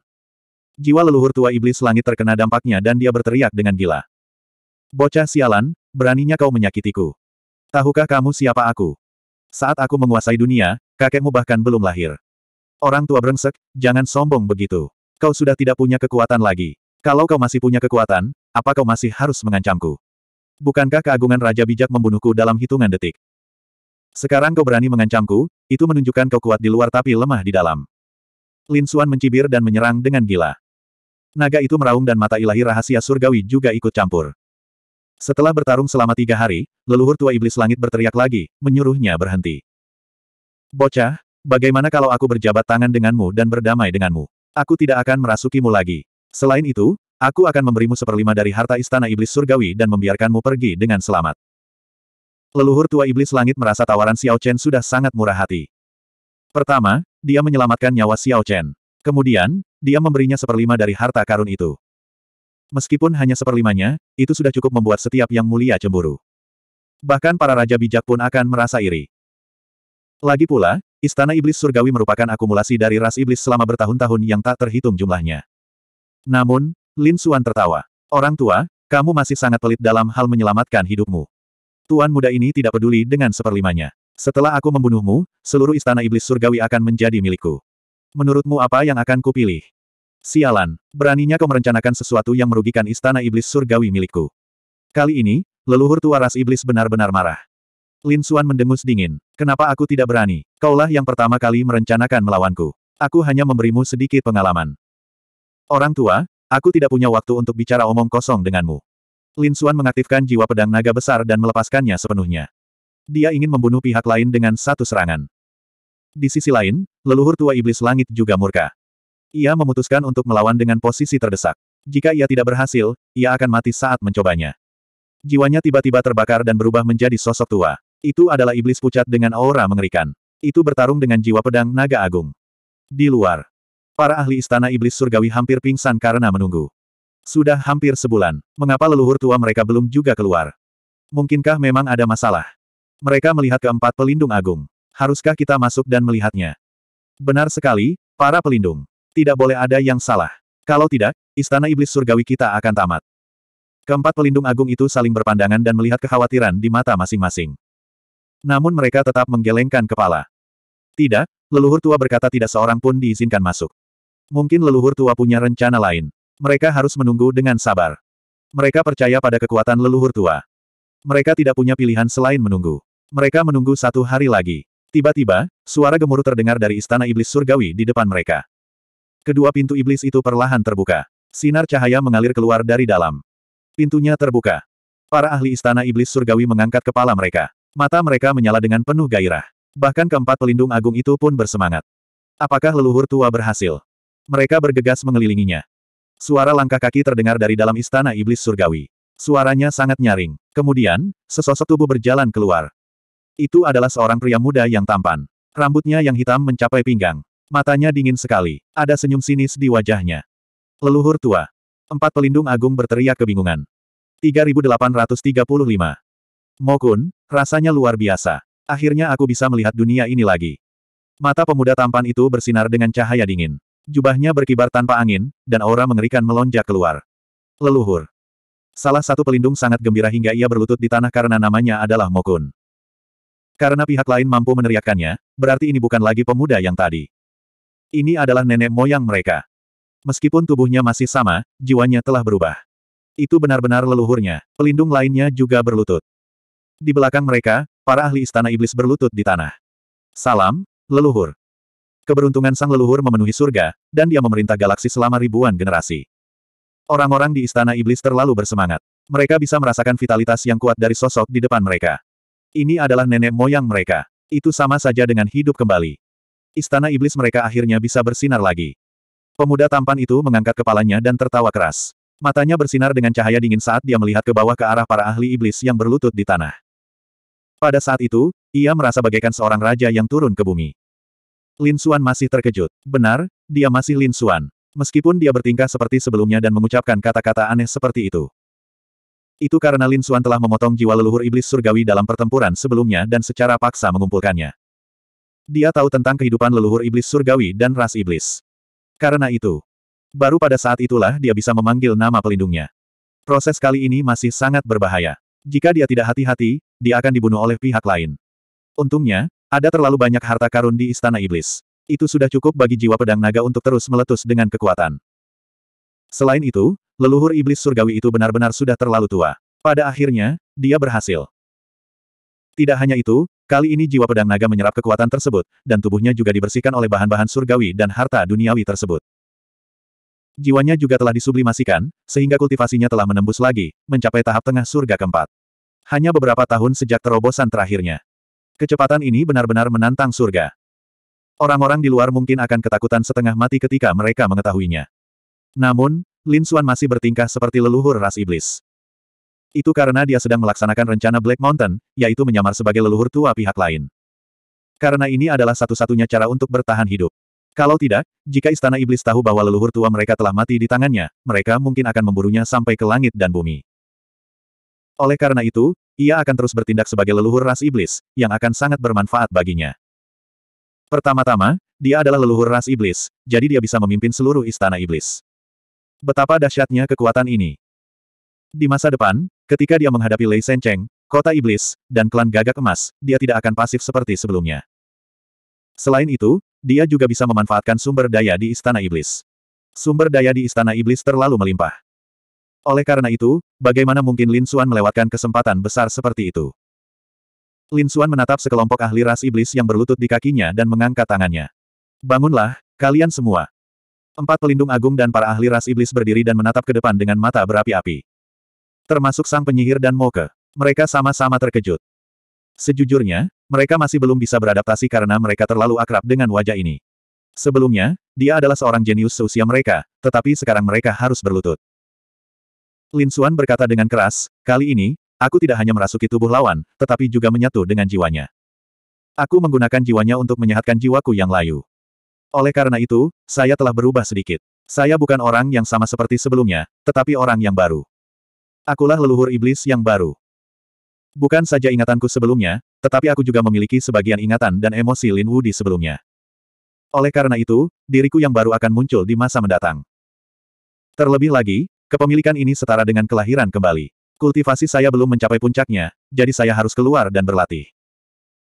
Jiwa leluhur tua iblis langit terkena dampaknya dan dia berteriak dengan gila. Bocah sialan, beraninya kau menyakitiku. Tahukah kamu siapa aku? Saat aku menguasai dunia, kakekmu bahkan belum lahir. Orang tua brengsek, jangan sombong begitu. Kau sudah tidak punya kekuatan lagi. Kalau kau masih punya kekuatan, apa kau masih harus mengancamku? Bukankah keagungan Raja Bijak membunuhku dalam hitungan detik? Sekarang kau berani mengancamku, itu menunjukkan kau kuat di luar tapi lemah di dalam. Lin Xuan mencibir dan menyerang dengan gila. Naga itu meraung dan mata ilahi rahasia surgawi juga ikut campur. Setelah bertarung selama tiga hari, leluhur tua iblis langit berteriak lagi, menyuruhnya berhenti. Bocah, bagaimana kalau aku berjabat tangan denganmu dan berdamai denganmu? Aku tidak akan merasukimu lagi. Selain itu, aku akan memberimu seperlima dari harta istana iblis surgawi dan membiarkanmu pergi dengan selamat. Leluhur tua iblis langit merasa tawaran Xiao Chen sudah sangat murah hati. Pertama, dia menyelamatkan nyawa Xiao Chen. Kemudian, dia memberinya seperlima dari harta karun itu. Meskipun hanya seperlimanya, itu sudah cukup membuat setiap yang mulia cemburu. Bahkan para raja bijak pun akan merasa iri. Lagi pula, Istana Iblis Surgawi merupakan akumulasi dari ras iblis selama bertahun-tahun yang tak terhitung jumlahnya. Namun, Lin Xuan tertawa. Orang tua, kamu masih sangat pelit dalam hal menyelamatkan hidupmu. Tuan muda ini tidak peduli dengan seperlimanya. Setelah aku membunuhmu, seluruh istana iblis surgawi akan menjadi milikku. Menurutmu apa yang akan kupilih? Sialan, beraninya kau merencanakan sesuatu yang merugikan istana iblis surgawi milikku. Kali ini, leluhur tua ras iblis benar-benar marah. Lin Xuan mendengus dingin. Kenapa aku tidak berani? Kaulah yang pertama kali merencanakan melawanku. Aku hanya memberimu sedikit pengalaman. Orang tua, aku tidak punya waktu untuk bicara omong kosong denganmu. Lin Xuan mengaktifkan jiwa pedang naga besar dan melepaskannya sepenuhnya. Dia ingin membunuh pihak lain dengan satu serangan. Di sisi lain, leluhur tua iblis langit juga murka. Ia memutuskan untuk melawan dengan posisi terdesak. Jika ia tidak berhasil, ia akan mati saat mencobanya. Jiwanya tiba-tiba terbakar dan berubah menjadi sosok tua. Itu adalah iblis pucat dengan aura mengerikan. Itu bertarung dengan jiwa pedang naga agung. Di luar, para ahli istana iblis surgawi hampir pingsan karena menunggu. Sudah hampir sebulan, mengapa leluhur tua mereka belum juga keluar? Mungkinkah memang ada masalah? Mereka melihat keempat pelindung agung. Haruskah kita masuk dan melihatnya? Benar sekali, para pelindung. Tidak boleh ada yang salah. Kalau tidak, istana iblis surgawi kita akan tamat. Keempat pelindung agung itu saling berpandangan dan melihat kekhawatiran di mata masing-masing. Namun mereka tetap menggelengkan kepala. Tidak, leluhur tua berkata tidak seorang pun diizinkan masuk. Mungkin leluhur tua punya rencana lain. Mereka harus menunggu dengan sabar. Mereka percaya pada kekuatan leluhur tua. Mereka tidak punya pilihan selain menunggu. Mereka menunggu satu hari lagi. Tiba-tiba, suara gemuruh terdengar dari istana iblis surgawi di depan mereka. Kedua pintu iblis itu perlahan terbuka. Sinar cahaya mengalir keluar dari dalam. Pintunya terbuka. Para ahli istana iblis surgawi mengangkat kepala mereka. Mata mereka menyala dengan penuh gairah. Bahkan keempat pelindung agung itu pun bersemangat. Apakah leluhur tua berhasil? Mereka bergegas mengelilinginya. Suara langkah kaki terdengar dari dalam istana iblis surgawi. Suaranya sangat nyaring. Kemudian, sesosok tubuh berjalan keluar. Itu adalah seorang pria muda yang tampan. Rambutnya yang hitam mencapai pinggang. Matanya dingin sekali. Ada senyum sinis di wajahnya. Leluhur tua. Empat pelindung agung berteriak kebingungan. 3835. Mokun, rasanya luar biasa. Akhirnya aku bisa melihat dunia ini lagi. Mata pemuda tampan itu bersinar dengan cahaya dingin. Jubahnya berkibar tanpa angin, dan aura mengerikan melonjak keluar. Leluhur. Salah satu pelindung sangat gembira hingga ia berlutut di tanah karena namanya adalah Mokun. Karena pihak lain mampu meneriakkannya, berarti ini bukan lagi pemuda yang tadi. Ini adalah nenek moyang mereka. Meskipun tubuhnya masih sama, jiwanya telah berubah. Itu benar-benar leluhurnya. Pelindung lainnya juga berlutut. Di belakang mereka, para ahli istana iblis berlutut di tanah. Salam, leluhur. Keberuntungan sang leluhur memenuhi surga, dan dia memerintah galaksi selama ribuan generasi. Orang-orang di istana iblis terlalu bersemangat. Mereka bisa merasakan vitalitas yang kuat dari sosok di depan mereka. Ini adalah nenek moyang mereka. Itu sama saja dengan hidup kembali. Istana iblis mereka akhirnya bisa bersinar lagi. Pemuda tampan itu mengangkat kepalanya dan tertawa keras. Matanya bersinar dengan cahaya dingin saat dia melihat ke bawah ke arah para ahli iblis yang berlutut di tanah. Pada saat itu, ia merasa bagaikan seorang raja yang turun ke bumi. Lin Suan masih terkejut. Benar, dia masih Lin Suan. Meskipun dia bertingkah seperti sebelumnya dan mengucapkan kata-kata aneh seperti itu. Itu karena Lin Suan telah memotong jiwa leluhur iblis surgawi dalam pertempuran sebelumnya dan secara paksa mengumpulkannya. Dia tahu tentang kehidupan leluhur iblis surgawi dan ras iblis. Karena itu, baru pada saat itulah dia bisa memanggil nama pelindungnya. Proses kali ini masih sangat berbahaya. Jika dia tidak hati-hati, dia akan dibunuh oleh pihak lain. Untungnya, ada terlalu banyak harta karun di istana iblis. Itu sudah cukup bagi jiwa pedang naga untuk terus meletus dengan kekuatan. Selain itu, leluhur iblis surgawi itu benar-benar sudah terlalu tua. Pada akhirnya, dia berhasil. Tidak hanya itu, kali ini jiwa pedang naga menyerap kekuatan tersebut, dan tubuhnya juga dibersihkan oleh bahan-bahan surgawi dan harta duniawi tersebut. Jiwanya juga telah disublimasikan, sehingga kultivasinya telah menembus lagi, mencapai tahap tengah surga keempat. Hanya beberapa tahun sejak terobosan terakhirnya. Kecepatan ini benar-benar menantang surga. Orang-orang di luar mungkin akan ketakutan setengah mati ketika mereka mengetahuinya. Namun, Lin Xuan masih bertingkah seperti leluhur ras iblis. Itu karena dia sedang melaksanakan rencana Black Mountain, yaitu menyamar sebagai leluhur tua pihak lain. Karena ini adalah satu-satunya cara untuk bertahan hidup. Kalau tidak, jika istana iblis tahu bahwa leluhur tua mereka telah mati di tangannya, mereka mungkin akan memburunya sampai ke langit dan bumi. Oleh karena itu, ia akan terus bertindak sebagai leluhur ras iblis, yang akan sangat bermanfaat baginya. Pertama-tama, dia adalah leluhur ras iblis, jadi dia bisa memimpin seluruh istana iblis. Betapa dahsyatnya kekuatan ini. Di masa depan, ketika dia menghadapi Lei Sencheng, kota iblis, dan klan gagak emas, dia tidak akan pasif seperti sebelumnya. Selain itu, dia juga bisa memanfaatkan sumber daya di Istana Iblis. Sumber daya di Istana Iblis terlalu melimpah. Oleh karena itu, bagaimana mungkin Lin Xuan melewatkan kesempatan besar seperti itu? Lin Xuan menatap sekelompok ahli ras iblis yang berlutut di kakinya dan mengangkat tangannya. Bangunlah, kalian semua. Empat pelindung agung dan para ahli ras iblis berdiri dan menatap ke depan dengan mata berapi-api. Termasuk sang penyihir dan Moke. Mereka sama-sama terkejut. Sejujurnya, mereka masih belum bisa beradaptasi karena mereka terlalu akrab dengan wajah ini. Sebelumnya, dia adalah seorang jenius seusia mereka, tetapi sekarang mereka harus berlutut. Lin Xuan berkata dengan keras, kali ini, aku tidak hanya merasuki tubuh lawan, tetapi juga menyatu dengan jiwanya. Aku menggunakan jiwanya untuk menyehatkan jiwaku yang layu. Oleh karena itu, saya telah berubah sedikit. Saya bukan orang yang sama seperti sebelumnya, tetapi orang yang baru. Akulah leluhur iblis yang baru. Bukan saja ingatanku sebelumnya, tetapi aku juga memiliki sebagian ingatan dan emosi Lin Wu di sebelumnya. Oleh karena itu, diriku yang baru akan muncul di masa mendatang. Terlebih lagi, kepemilikan ini setara dengan kelahiran kembali. Kultivasi saya belum mencapai puncaknya, jadi saya harus keluar dan berlatih.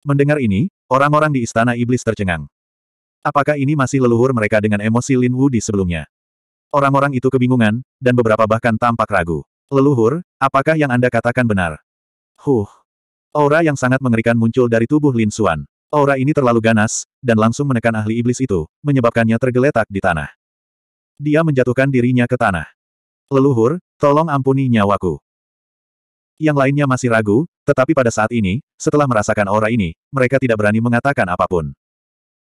Mendengar ini, orang-orang di istana iblis tercengang. Apakah ini masih leluhur mereka dengan emosi Lin Wu di sebelumnya? Orang-orang itu kebingungan, dan beberapa bahkan tampak ragu. Leluhur, apakah yang Anda katakan benar? Huh. Aura yang sangat mengerikan muncul dari tubuh Lin Xuan. Aura ini terlalu ganas, dan langsung menekan ahli iblis itu, menyebabkannya tergeletak di tanah. Dia menjatuhkan dirinya ke tanah. Leluhur, tolong ampuni nyawaku. Yang lainnya masih ragu, tetapi pada saat ini, setelah merasakan aura ini, mereka tidak berani mengatakan apapun.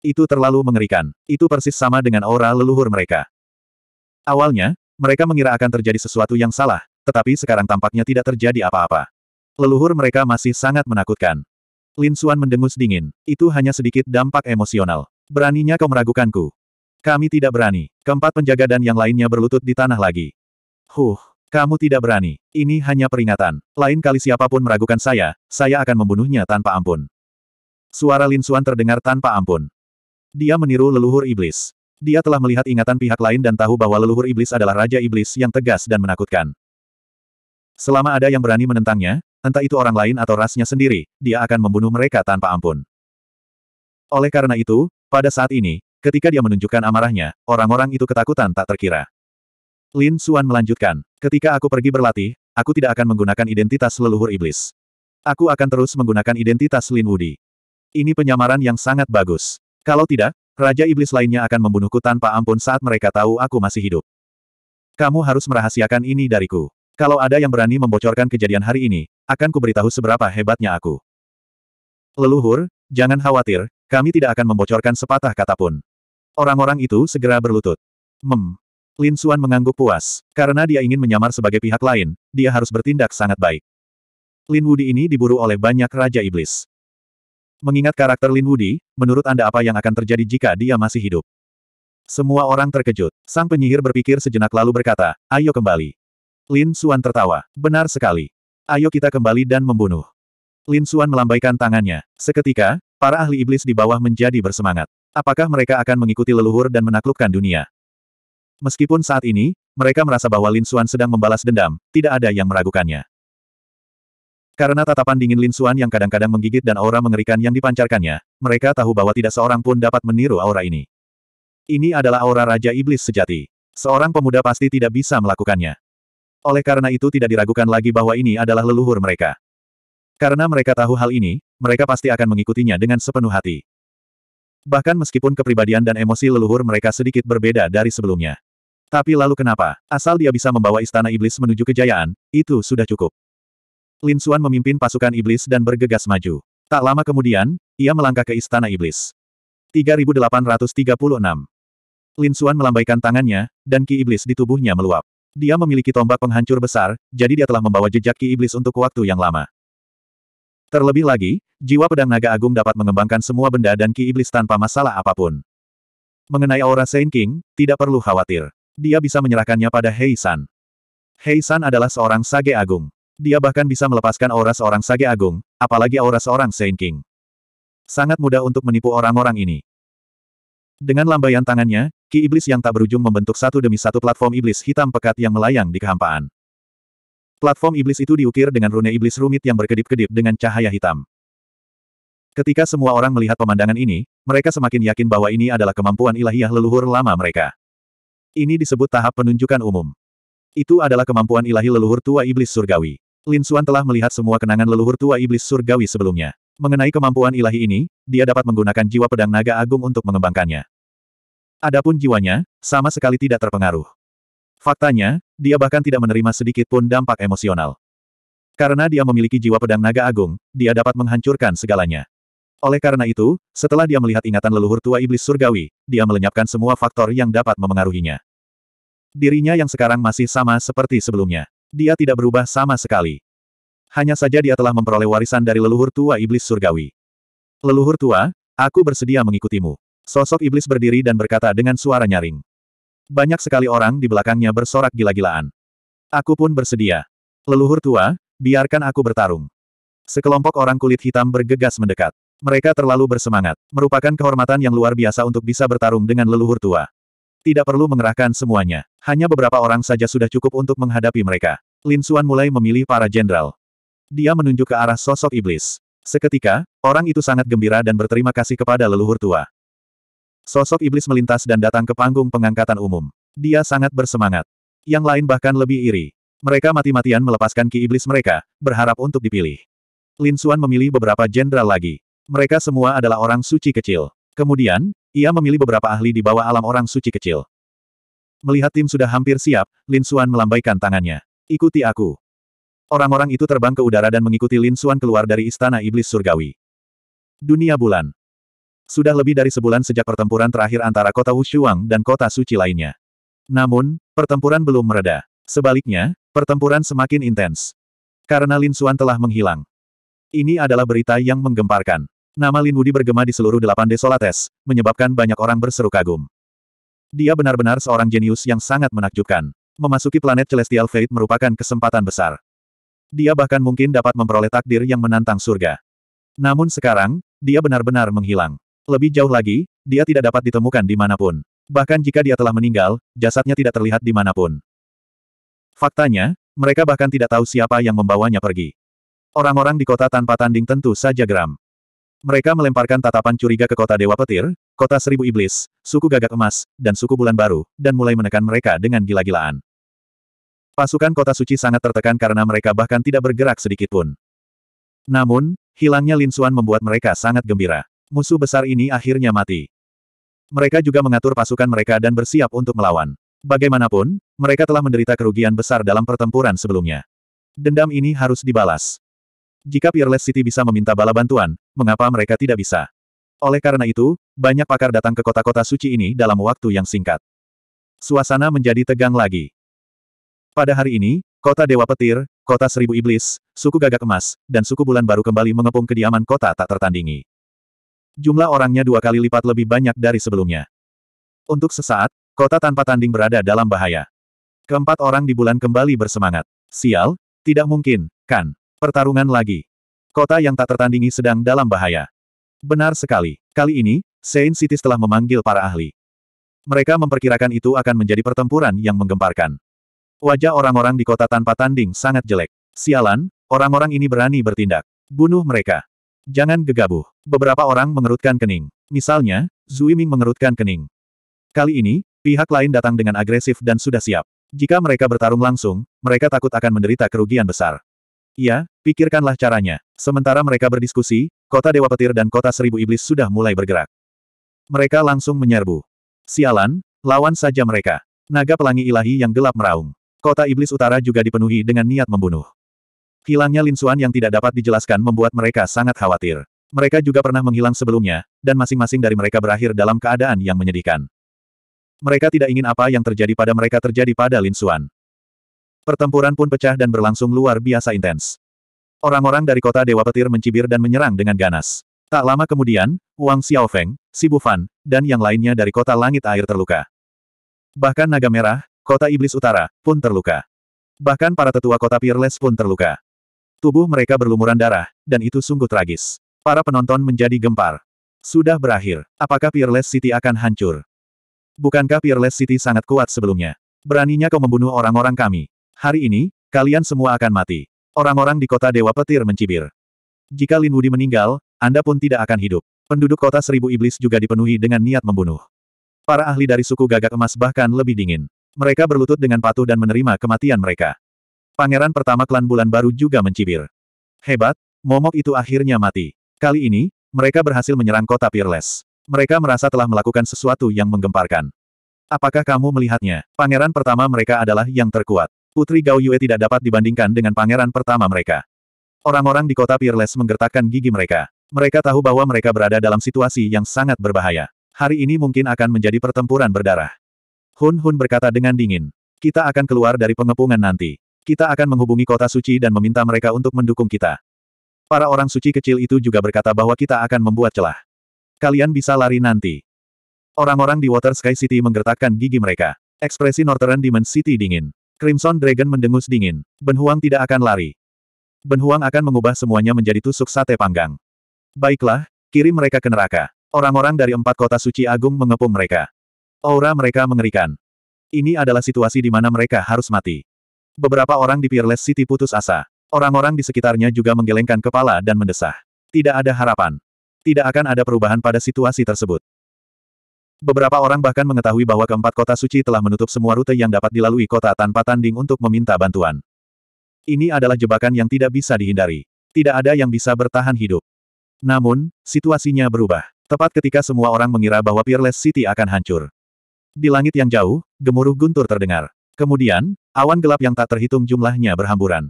Itu terlalu mengerikan. Itu persis sama dengan aura leluhur mereka. Awalnya, mereka mengira akan terjadi sesuatu yang salah, tetapi sekarang tampaknya tidak terjadi apa-apa. Leluhur mereka masih sangat menakutkan. Lin Xuan mendengus dingin. Itu hanya sedikit dampak emosional. Beraninya kau meragukanku. Kami tidak berani. Keempat penjaga dan yang lainnya berlutut di tanah lagi. Huh, kamu tidak berani. Ini hanya peringatan. Lain kali siapapun meragukan saya, saya akan membunuhnya tanpa ampun. Suara Lin Xuan terdengar tanpa ampun. Dia meniru leluhur iblis. Dia telah melihat ingatan pihak lain dan tahu bahwa leluhur iblis adalah raja iblis yang tegas dan menakutkan. Selama ada yang berani menentangnya, entah itu orang lain atau rasnya sendiri, dia akan membunuh mereka tanpa ampun. Oleh karena itu, pada saat ini, ketika dia menunjukkan amarahnya, orang-orang itu ketakutan tak terkira. Lin Suan melanjutkan, ketika aku pergi berlatih, aku tidak akan menggunakan identitas leluhur iblis. Aku akan terus menggunakan identitas Lin Wudi. Ini penyamaran yang sangat bagus. Kalau tidak, Raja Iblis lainnya akan membunuhku tanpa ampun saat mereka tahu aku masih hidup. Kamu harus merahasiakan ini dariku. Kalau ada yang berani membocorkan kejadian hari ini, akan kuberitahu seberapa hebatnya aku. Leluhur, jangan khawatir, kami tidak akan membocorkan sepatah kata pun. Orang-orang itu segera berlutut. Mem. Lin Suan mengangguk puas. Karena dia ingin menyamar sebagai pihak lain, dia harus bertindak sangat baik. Lin Wudi ini diburu oleh banyak Raja Iblis. Mengingat karakter Lin Wudi, menurut Anda apa yang akan terjadi jika dia masih hidup? Semua orang terkejut. Sang penyihir berpikir sejenak lalu berkata, ayo kembali. Lin Xuan tertawa. Benar sekali. Ayo kita kembali dan membunuh. Lin Xuan melambaikan tangannya. Seketika, para ahli iblis di bawah menjadi bersemangat. Apakah mereka akan mengikuti leluhur dan menaklukkan dunia? Meskipun saat ini, mereka merasa bahwa Lin Xuan sedang membalas dendam, tidak ada yang meragukannya. Karena tatapan dingin Lin Xuan yang kadang-kadang menggigit dan aura mengerikan yang dipancarkannya, mereka tahu bahwa tidak seorang pun dapat meniru aura ini. Ini adalah aura Raja Iblis sejati. Seorang pemuda pasti tidak bisa melakukannya. Oleh karena itu tidak diragukan lagi bahwa ini adalah leluhur mereka. Karena mereka tahu hal ini, mereka pasti akan mengikutinya dengan sepenuh hati. Bahkan meskipun kepribadian dan emosi leluhur mereka sedikit berbeda dari sebelumnya. Tapi lalu kenapa? Asal dia bisa membawa istana iblis menuju kejayaan, itu sudah cukup. Lin Xuan memimpin pasukan iblis dan bergegas maju. Tak lama kemudian, ia melangkah ke Istana Iblis. 3836 Lin Xuan melambaikan tangannya, dan ki iblis di tubuhnya meluap. Dia memiliki tombak penghancur besar, jadi dia telah membawa jejak ki iblis untuk waktu yang lama. Terlebih lagi, jiwa pedang naga agung dapat mengembangkan semua benda dan ki iblis tanpa masalah apapun. Mengenai aura Saint King, tidak perlu khawatir. Dia bisa menyerahkannya pada Hei San. Hei San adalah seorang sage agung. Dia bahkan bisa melepaskan aura seorang Sage Agung, apalagi aura seorang Saint King. Sangat mudah untuk menipu orang-orang ini. Dengan lambaian tangannya, ki iblis yang tak berujung membentuk satu demi satu platform iblis hitam pekat yang melayang di kehampaan. Platform iblis itu diukir dengan rune iblis rumit yang berkedip-kedip dengan cahaya hitam. Ketika semua orang melihat pemandangan ini, mereka semakin yakin bahwa ini adalah kemampuan ilahiyah leluhur lama mereka. Ini disebut tahap penunjukan umum. Itu adalah kemampuan ilahi leluhur tua iblis surgawi. Lin Suan telah melihat semua kenangan leluhur tua iblis surgawi sebelumnya. Mengenai kemampuan ilahi ini, dia dapat menggunakan jiwa pedang naga agung untuk mengembangkannya. Adapun jiwanya, sama sekali tidak terpengaruh. Faktanya, dia bahkan tidak menerima sedikit pun dampak emosional. Karena dia memiliki jiwa pedang naga agung, dia dapat menghancurkan segalanya. Oleh karena itu, setelah dia melihat ingatan leluhur tua iblis surgawi, dia melenyapkan semua faktor yang dapat memengaruhinya. Dirinya yang sekarang masih sama seperti sebelumnya. Dia tidak berubah sama sekali. Hanya saja dia telah memperoleh warisan dari leluhur tua iblis surgawi. Leluhur tua, aku bersedia mengikutimu. Sosok iblis berdiri dan berkata dengan suara nyaring. Banyak sekali orang di belakangnya bersorak gila-gilaan. Aku pun bersedia. Leluhur tua, biarkan aku bertarung. Sekelompok orang kulit hitam bergegas mendekat. Mereka terlalu bersemangat. Merupakan kehormatan yang luar biasa untuk bisa bertarung dengan leluhur tua. Tidak perlu mengerahkan semuanya. Hanya beberapa orang saja sudah cukup untuk menghadapi mereka. Lin Xuan mulai memilih para jenderal. Dia menunjuk ke arah sosok iblis. Seketika, orang itu sangat gembira dan berterima kasih kepada leluhur tua. Sosok iblis melintas dan datang ke panggung pengangkatan umum. Dia sangat bersemangat. Yang lain bahkan lebih iri. Mereka mati-matian melepaskan ki iblis mereka, berharap untuk dipilih. Lin Xuan memilih beberapa jenderal lagi. Mereka semua adalah orang suci kecil. Kemudian, ia memilih beberapa ahli di bawah alam orang suci kecil. Melihat tim sudah hampir siap, Lin Xuan melambaikan tangannya. Ikuti aku. Orang-orang itu terbang ke udara dan mengikuti Lin Xuan keluar dari istana iblis surgawi. Dunia bulan. Sudah lebih dari sebulan sejak pertempuran terakhir antara kota Wushuang dan kota suci lainnya. Namun, pertempuran belum mereda. Sebaliknya, pertempuran semakin intens. Karena Lin Xuan telah menghilang. Ini adalah berita yang menggemparkan. Nama Lin Wudi bergema di seluruh delapan desolates, menyebabkan banyak orang berseru kagum. Dia benar-benar seorang jenius yang sangat menakjubkan. Memasuki planet Celestial Fate merupakan kesempatan besar. Dia bahkan mungkin dapat memperoleh takdir yang menantang surga. Namun sekarang, dia benar-benar menghilang. Lebih jauh lagi, dia tidak dapat ditemukan di dimanapun. Bahkan jika dia telah meninggal, jasadnya tidak terlihat di dimanapun. Faktanya, mereka bahkan tidak tahu siapa yang membawanya pergi. Orang-orang di kota tanpa tanding tentu saja geram. Mereka melemparkan tatapan curiga ke kota Dewa Petir, kota Seribu Iblis, suku Gagak Emas, dan suku Bulan Baru, dan mulai menekan mereka dengan gila-gilaan. Pasukan kota suci sangat tertekan karena mereka bahkan tidak bergerak sedikitpun. Namun, hilangnya Lin Xuan membuat mereka sangat gembira. Musuh besar ini akhirnya mati. Mereka juga mengatur pasukan mereka dan bersiap untuk melawan. Bagaimanapun, mereka telah menderita kerugian besar dalam pertempuran sebelumnya. Dendam ini harus dibalas. Jika Peerless City bisa meminta bala bantuan, mengapa mereka tidak bisa? Oleh karena itu, banyak pakar datang ke kota-kota suci ini dalam waktu yang singkat. Suasana menjadi tegang lagi. Pada hari ini, kota Dewa Petir, kota Seribu Iblis, suku Gagak Emas, dan suku Bulan baru kembali mengepung kediaman kota tak tertandingi. Jumlah orangnya dua kali lipat lebih banyak dari sebelumnya. Untuk sesaat, kota tanpa tanding berada dalam bahaya. Keempat orang di bulan kembali bersemangat. Sial, tidak mungkin, kan? Pertarungan lagi. Kota yang tak tertandingi sedang dalam bahaya. Benar sekali. Kali ini, Saint City telah memanggil para ahli. Mereka memperkirakan itu akan menjadi pertempuran yang menggemparkan. Wajah orang-orang di kota tanpa tanding sangat jelek. Sialan, orang-orang ini berani bertindak. Bunuh mereka. Jangan gegabah. Beberapa orang mengerutkan kening. Misalnya, Zuiming mengerutkan kening. Kali ini, pihak lain datang dengan agresif dan sudah siap. Jika mereka bertarung langsung, mereka takut akan menderita kerugian besar. Ya, pikirkanlah caranya. Sementara mereka berdiskusi, kota Dewa Petir dan kota Seribu Iblis sudah mulai bergerak. Mereka langsung menyerbu. Sialan, lawan saja mereka. Naga pelangi ilahi yang gelap meraung. Kota Iblis Utara juga dipenuhi dengan niat membunuh. Hilangnya Lin linsuan yang tidak dapat dijelaskan membuat mereka sangat khawatir. Mereka juga pernah menghilang sebelumnya, dan masing-masing dari mereka berakhir dalam keadaan yang menyedihkan. Mereka tidak ingin apa yang terjadi pada mereka terjadi pada Lin Xuan. Pertempuran pun pecah dan berlangsung luar biasa intens. Orang-orang dari kota Dewa Petir mencibir dan menyerang dengan ganas. Tak lama kemudian, Wang Xiaofeng, Sibu Fan, dan yang lainnya dari kota langit air terluka. Bahkan Naga Merah, kota Iblis Utara, pun terluka. Bahkan para tetua kota Peerless pun terluka. Tubuh mereka berlumuran darah, dan itu sungguh tragis. Para penonton menjadi gempar. Sudah berakhir, apakah Peerless City akan hancur? Bukankah Peerless City sangat kuat sebelumnya? Beraninya kau membunuh orang-orang kami. Hari ini, kalian semua akan mati. Orang-orang di kota Dewa Petir mencibir. Jika Lin Wudi meninggal, Anda pun tidak akan hidup. Penduduk kota seribu iblis juga dipenuhi dengan niat membunuh. Para ahli dari suku gagak emas bahkan lebih dingin. Mereka berlutut dengan patuh dan menerima kematian mereka. Pangeran pertama klan bulan baru juga mencibir. Hebat, momok itu akhirnya mati. Kali ini, mereka berhasil menyerang kota Peerless. Mereka merasa telah melakukan sesuatu yang menggemparkan. Apakah kamu melihatnya? Pangeran pertama mereka adalah yang terkuat. Putri Gao Yue tidak dapat dibandingkan dengan pangeran pertama mereka. Orang-orang di kota Peerless menggertakkan gigi mereka. Mereka tahu bahwa mereka berada dalam situasi yang sangat berbahaya. Hari ini mungkin akan menjadi pertempuran berdarah. Hun Hun berkata dengan dingin. Kita akan keluar dari pengepungan nanti. Kita akan menghubungi kota suci dan meminta mereka untuk mendukung kita. Para orang suci kecil itu juga berkata bahwa kita akan membuat celah. Kalian bisa lari nanti. Orang-orang di Water Sky City menggertakkan gigi mereka. Ekspresi Northern Demon City dingin. Crimson Dragon mendengus dingin. Ben Huang tidak akan lari. Ben Huang akan mengubah semuanya menjadi tusuk sate panggang. Baiklah, kirim mereka ke neraka. Orang-orang dari empat kota suci agung mengepung mereka. Aura mereka mengerikan. Ini adalah situasi di mana mereka harus mati. Beberapa orang di Peerless City putus asa. Orang-orang di sekitarnya juga menggelengkan kepala dan mendesah. Tidak ada harapan. Tidak akan ada perubahan pada situasi tersebut. Beberapa orang bahkan mengetahui bahwa keempat kota suci telah menutup semua rute yang dapat dilalui kota tanpa tanding untuk meminta bantuan. Ini adalah jebakan yang tidak bisa dihindari. Tidak ada yang bisa bertahan hidup. Namun, situasinya berubah. Tepat ketika semua orang mengira bahwa Peerless City akan hancur. Di langit yang jauh, gemuruh guntur terdengar. Kemudian, awan gelap yang tak terhitung jumlahnya berhamburan.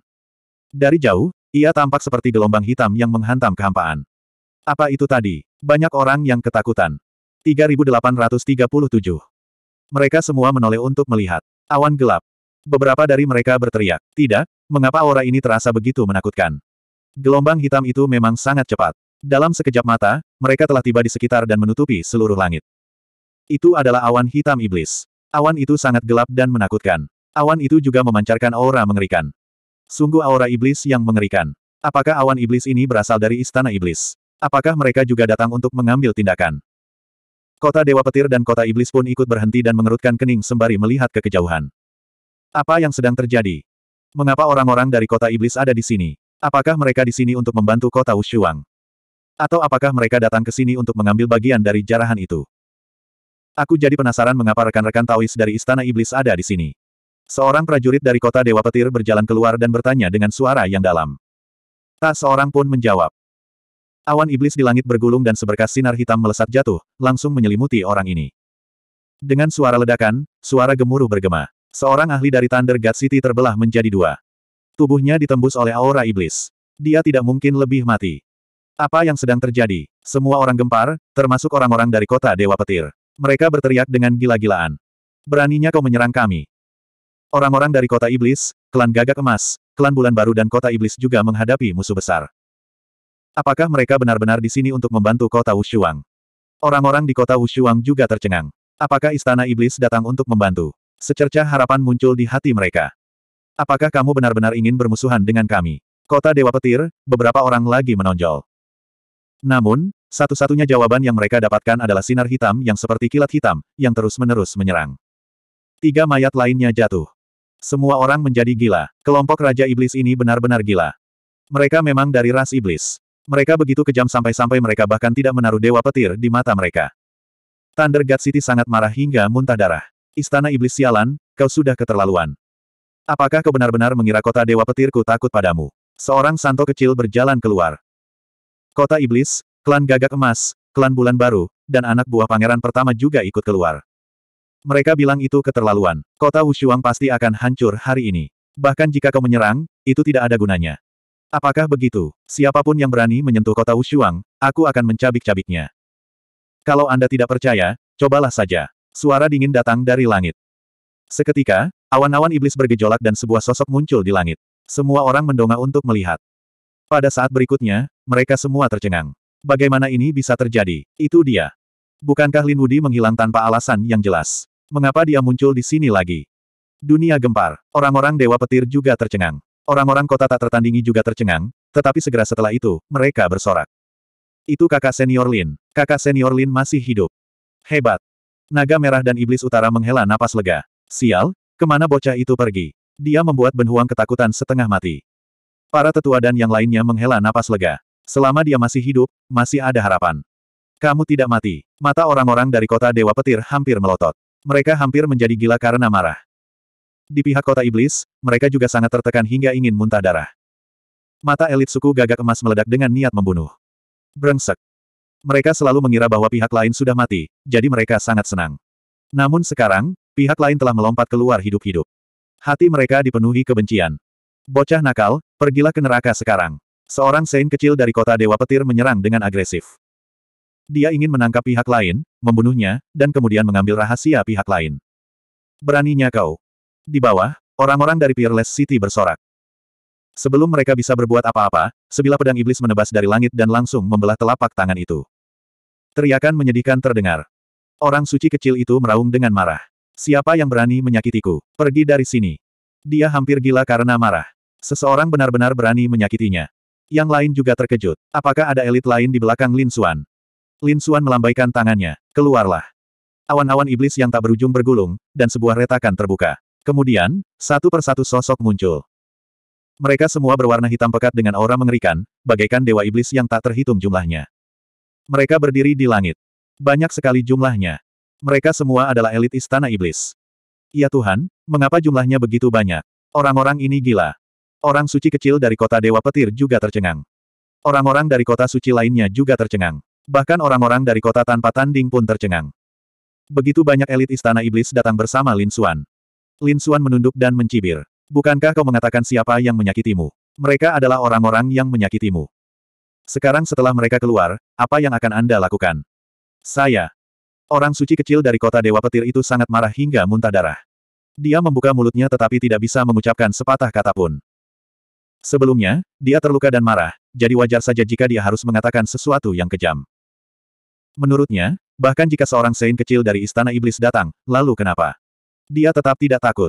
Dari jauh, ia tampak seperti gelombang hitam yang menghantam kehampaan. Apa itu tadi? Banyak orang yang ketakutan. 3837. Mereka semua menoleh untuk melihat. Awan gelap. Beberapa dari mereka berteriak, tidak, mengapa aura ini terasa begitu menakutkan. Gelombang hitam itu memang sangat cepat. Dalam sekejap mata, mereka telah tiba di sekitar dan menutupi seluruh langit. Itu adalah awan hitam iblis. Awan itu sangat gelap dan menakutkan. Awan itu juga memancarkan aura mengerikan. Sungguh aura iblis yang mengerikan. Apakah awan iblis ini berasal dari istana iblis? Apakah mereka juga datang untuk mengambil tindakan? Kota Dewa Petir dan Kota Iblis pun ikut berhenti dan mengerutkan kening sembari melihat ke kejauhan. Apa yang sedang terjadi? Mengapa orang-orang dari Kota Iblis ada di sini? Apakah mereka di sini untuk membantu Kota Wushuang? Atau apakah mereka datang ke sini untuk mengambil bagian dari jarahan itu? Aku jadi penasaran mengapa rekan-rekan Taois dari Istana Iblis ada di sini. Seorang prajurit dari Kota Dewa Petir berjalan keluar dan bertanya dengan suara yang dalam. Tak seorang pun menjawab. Awan iblis di langit bergulung dan seberkas sinar hitam melesat jatuh, langsung menyelimuti orang ini. Dengan suara ledakan, suara gemuruh bergema. Seorang ahli dari Thunder God City terbelah menjadi dua. Tubuhnya ditembus oleh aura iblis. Dia tidak mungkin lebih mati. Apa yang sedang terjadi? Semua orang gempar, termasuk orang-orang dari kota Dewa Petir. Mereka berteriak dengan gila-gilaan. Beraninya kau menyerang kami. Orang-orang dari kota iblis, klan gagak emas, klan bulan baru dan kota iblis juga menghadapi musuh besar. Apakah mereka benar-benar di sini untuk membantu kota Wushuang? Orang-orang di kota Wushuang juga tercengang. Apakah istana iblis datang untuk membantu? Secercah harapan muncul di hati mereka. Apakah kamu benar-benar ingin bermusuhan dengan kami? Kota Dewa Petir, beberapa orang lagi menonjol. Namun, satu-satunya jawaban yang mereka dapatkan adalah sinar hitam yang seperti kilat hitam, yang terus-menerus menyerang. Tiga mayat lainnya jatuh. Semua orang menjadi gila. Kelompok Raja Iblis ini benar-benar gila. Mereka memang dari ras iblis. Mereka begitu kejam sampai-sampai mereka bahkan tidak menaruh dewa petir di mata mereka. Thunder God City sangat marah hingga muntah darah. Istana Iblis sialan, kau sudah keterlaluan. Apakah kau benar-benar mengira kota dewa petirku takut padamu? Seorang santo kecil berjalan keluar. Kota Iblis, klan gagak emas, klan bulan baru, dan anak buah pangeran pertama juga ikut keluar. Mereka bilang itu keterlaluan. Kota Wushuang pasti akan hancur hari ini. Bahkan jika kau menyerang, itu tidak ada gunanya. Apakah begitu? Siapapun yang berani menyentuh kota Wushuang, aku akan mencabik-cabiknya. Kalau Anda tidak percaya, cobalah saja. Suara dingin datang dari langit. Seketika, awan-awan iblis bergejolak dan sebuah sosok muncul di langit. Semua orang mendongak untuk melihat. Pada saat berikutnya, mereka semua tercengang. Bagaimana ini bisa terjadi? Itu dia. Bukankah Lin Wudi menghilang tanpa alasan yang jelas? Mengapa dia muncul di sini lagi? Dunia gempar. Orang-orang Dewa Petir juga tercengang. Orang-orang kota tak tertandingi juga tercengang, tetapi segera setelah itu, mereka bersorak. Itu kakak senior Lin. Kakak senior Lin masih hidup. Hebat. Naga merah dan iblis utara menghela napas lega. Sial, kemana bocah itu pergi? Dia membuat Benhuang ketakutan setengah mati. Para tetua dan yang lainnya menghela napas lega. Selama dia masih hidup, masih ada harapan. Kamu tidak mati. Mata orang-orang dari kota Dewa Petir hampir melotot. Mereka hampir menjadi gila karena marah. Di pihak kota iblis, mereka juga sangat tertekan hingga ingin muntah darah. Mata elit suku gagak emas meledak dengan niat membunuh. Brengsek. Mereka selalu mengira bahwa pihak lain sudah mati, jadi mereka sangat senang. Namun sekarang, pihak lain telah melompat keluar hidup-hidup. Hati mereka dipenuhi kebencian. Bocah nakal, pergilah ke neraka sekarang. Seorang sein kecil dari kota Dewa Petir menyerang dengan agresif. Dia ingin menangkap pihak lain, membunuhnya, dan kemudian mengambil rahasia pihak lain. Beraninya kau. Di bawah, orang-orang dari Peerless City bersorak. Sebelum mereka bisa berbuat apa-apa, sebilah pedang iblis menebas dari langit dan langsung membelah telapak tangan itu. Teriakan menyedihkan terdengar. Orang suci kecil itu meraung dengan marah. Siapa yang berani menyakitiku? Pergi dari sini. Dia hampir gila karena marah. Seseorang benar-benar berani menyakitinya. Yang lain juga terkejut. Apakah ada elit lain di belakang Lin Xuan? Lin Xuan melambaikan tangannya. Keluarlah. Awan-awan iblis yang tak berujung bergulung, dan sebuah retakan terbuka. Kemudian, satu persatu sosok muncul. Mereka semua berwarna hitam pekat dengan aura mengerikan, bagaikan dewa iblis yang tak terhitung jumlahnya. Mereka berdiri di langit. Banyak sekali jumlahnya. Mereka semua adalah elit istana iblis. Ya Tuhan, mengapa jumlahnya begitu banyak? Orang-orang ini gila. Orang suci kecil dari kota Dewa Petir juga tercengang. Orang-orang dari kota suci lainnya juga tercengang. Bahkan orang-orang dari kota tanpa tanding pun tercengang. Begitu banyak elit istana iblis datang bersama Lin Xuan. Lin Suan menunduk dan mencibir. Bukankah kau mengatakan siapa yang menyakitimu? Mereka adalah orang-orang yang menyakitimu. Sekarang setelah mereka keluar, apa yang akan Anda lakukan? Saya. Orang suci kecil dari kota Dewa Petir itu sangat marah hingga muntah darah. Dia membuka mulutnya tetapi tidak bisa mengucapkan sepatah kata pun. Sebelumnya, dia terluka dan marah, jadi wajar saja jika dia harus mengatakan sesuatu yang kejam. Menurutnya, bahkan jika seorang sein kecil dari Istana Iblis datang, lalu kenapa? Dia tetap tidak takut.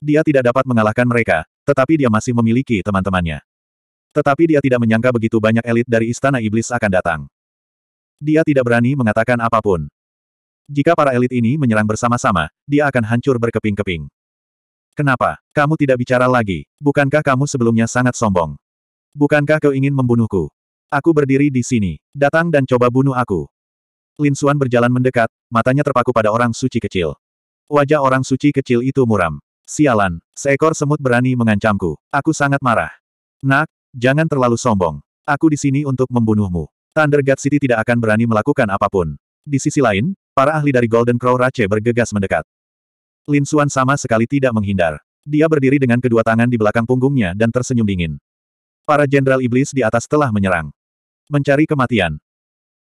Dia tidak dapat mengalahkan mereka, tetapi dia masih memiliki teman-temannya. Tetapi dia tidak menyangka begitu banyak elit dari Istana Iblis akan datang. Dia tidak berani mengatakan apapun. Jika para elit ini menyerang bersama-sama, dia akan hancur berkeping-keping. Kenapa? Kamu tidak bicara lagi. Bukankah kamu sebelumnya sangat sombong? Bukankah kau ingin membunuhku? Aku berdiri di sini. Datang dan coba bunuh aku. Lin Xuan berjalan mendekat, matanya terpaku pada orang suci kecil. Wajah orang suci kecil itu muram. Sialan, seekor semut berani mengancamku. Aku sangat marah. Nak, jangan terlalu sombong. Aku di sini untuk membunuhmu. Thunder God City tidak akan berani melakukan apapun. Di sisi lain, para ahli dari Golden Crow Rache bergegas mendekat. Lin Xuan sama sekali tidak menghindar. Dia berdiri dengan kedua tangan di belakang punggungnya dan tersenyum dingin. Para jenderal iblis di atas telah menyerang. Mencari kematian.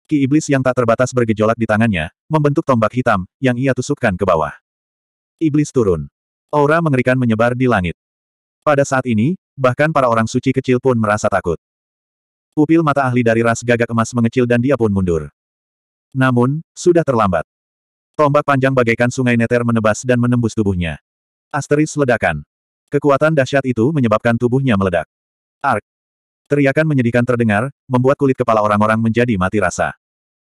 Ki iblis yang tak terbatas bergejolak di tangannya, membentuk tombak hitam, yang ia tusukkan ke bawah. Iblis turun. Aura mengerikan menyebar di langit. Pada saat ini, bahkan para orang suci kecil pun merasa takut. Pupil mata ahli dari ras gagak emas mengecil dan dia pun mundur. Namun, sudah terlambat. Tombak panjang bagaikan sungai neter menebas dan menembus tubuhnya. Asteris ledakan. Kekuatan dahsyat itu menyebabkan tubuhnya meledak. Ark. Teriakan menyedihkan terdengar, membuat kulit kepala orang-orang menjadi mati rasa.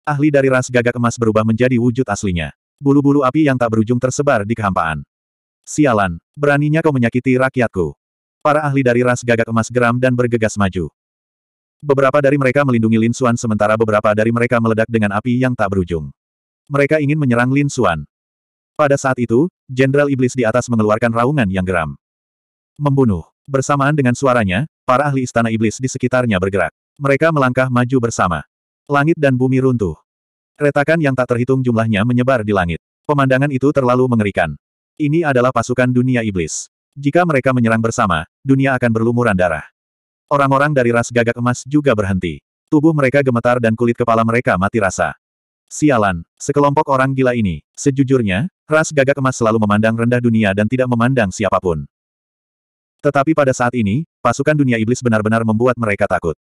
Ahli dari ras gagak emas berubah menjadi wujud aslinya. Bulu-bulu api yang tak berujung tersebar di kehampaan. Sialan, beraninya kau menyakiti rakyatku. Para ahli dari ras gagak emas geram dan bergegas maju. Beberapa dari mereka melindungi Lin Xuan sementara beberapa dari mereka meledak dengan api yang tak berujung. Mereka ingin menyerang Lin Xuan. Pada saat itu, Jenderal Iblis di atas mengeluarkan raungan yang geram. Membunuh. Bersamaan dengan suaranya, para ahli istana iblis di sekitarnya bergerak. Mereka melangkah maju bersama. Langit dan bumi runtuh. Retakan yang tak terhitung jumlahnya menyebar di langit. Pemandangan itu terlalu mengerikan. Ini adalah pasukan dunia iblis. Jika mereka menyerang bersama, dunia akan berlumuran darah. Orang-orang dari ras gagak emas juga berhenti. Tubuh mereka gemetar dan kulit kepala mereka mati rasa. Sialan, sekelompok orang gila ini. Sejujurnya, ras gagak emas selalu memandang rendah dunia dan tidak memandang siapapun. Tetapi pada saat ini, pasukan dunia iblis benar-benar membuat mereka takut.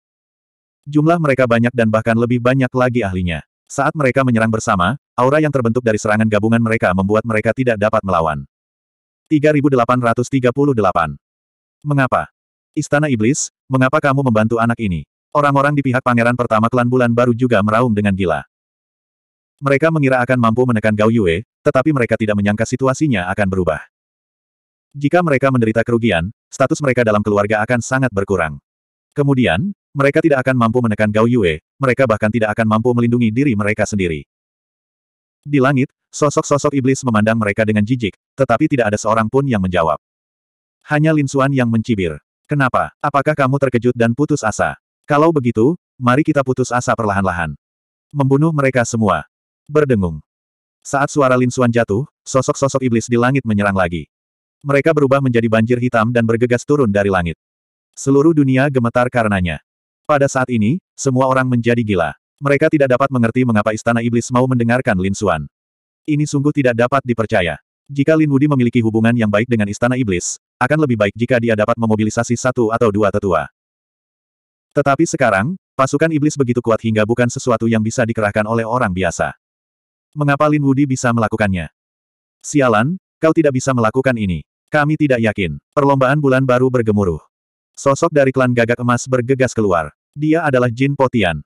Jumlah mereka banyak dan bahkan lebih banyak lagi ahlinya. Saat mereka menyerang bersama, aura yang terbentuk dari serangan gabungan mereka membuat mereka tidak dapat melawan. 3838. Mengapa? Istana Iblis, mengapa kamu membantu anak ini? Orang-orang di pihak pangeran pertama klan bulan baru juga meraung dengan gila. Mereka mengira akan mampu menekan Gao Yue, tetapi mereka tidak menyangka situasinya akan berubah. Jika mereka menderita kerugian, status mereka dalam keluarga akan sangat berkurang. Kemudian, mereka tidak akan mampu menekan Gao Yue, mereka bahkan tidak akan mampu melindungi diri mereka sendiri. Di langit, sosok-sosok iblis memandang mereka dengan jijik, tetapi tidak ada seorang pun yang menjawab. Hanya Lin Xuan yang mencibir. Kenapa? Apakah kamu terkejut dan putus asa? Kalau begitu, mari kita putus asa perlahan-lahan. Membunuh mereka semua. Berdengung. Saat suara Lin Xuan jatuh, sosok-sosok iblis di langit menyerang lagi. Mereka berubah menjadi banjir hitam dan bergegas turun dari langit. Seluruh dunia gemetar karenanya. Pada saat ini, semua orang menjadi gila. Mereka tidak dapat mengerti mengapa Istana Iblis mau mendengarkan Lin Suan. Ini sungguh tidak dapat dipercaya. Jika Lin Wudi memiliki hubungan yang baik dengan Istana Iblis, akan lebih baik jika dia dapat memobilisasi satu atau dua tetua. Tetapi sekarang, pasukan Iblis begitu kuat hingga bukan sesuatu yang bisa dikerahkan oleh orang biasa. Mengapa Lin Wudi bisa melakukannya? Sialan, kau tidak bisa melakukan ini. Kami tidak yakin. Perlombaan bulan baru bergemuruh. Sosok dari klan gagak emas bergegas keluar. Dia adalah Jin Potian.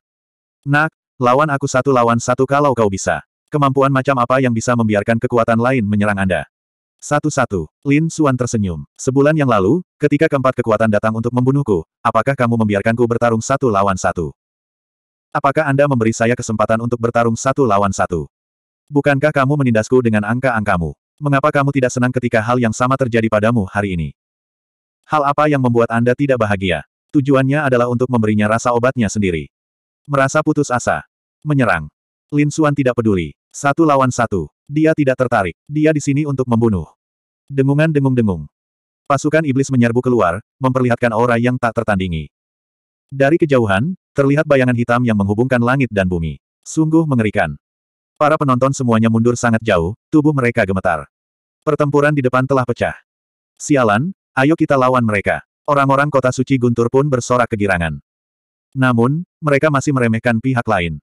Nak, lawan aku satu lawan satu kalau kau bisa. Kemampuan macam apa yang bisa membiarkan kekuatan lain menyerang Anda? Satu-satu, Lin Suan tersenyum. Sebulan yang lalu, ketika keempat kekuatan datang untuk membunuhku, apakah kamu membiarkanku bertarung satu lawan satu? Apakah Anda memberi saya kesempatan untuk bertarung satu lawan satu? Bukankah kamu menindasku dengan angka-angkamu? Mengapa kamu tidak senang ketika hal yang sama terjadi padamu hari ini? Hal apa yang membuat Anda tidak bahagia? tujuannya adalah untuk memberinya rasa obatnya sendiri. Merasa putus asa. Menyerang. Lin Suan tidak peduli. Satu lawan satu. Dia tidak tertarik. Dia di sini untuk membunuh. Dengungan dengung-dengung. Pasukan iblis menyerbu keluar, memperlihatkan aura yang tak tertandingi. Dari kejauhan, terlihat bayangan hitam yang menghubungkan langit dan bumi. Sungguh mengerikan. Para penonton semuanya mundur sangat jauh, tubuh mereka gemetar. Pertempuran di depan telah pecah. Sialan, ayo kita lawan mereka. Orang-orang kota suci Guntur pun bersorak kegirangan. Namun, mereka masih meremehkan pihak lain.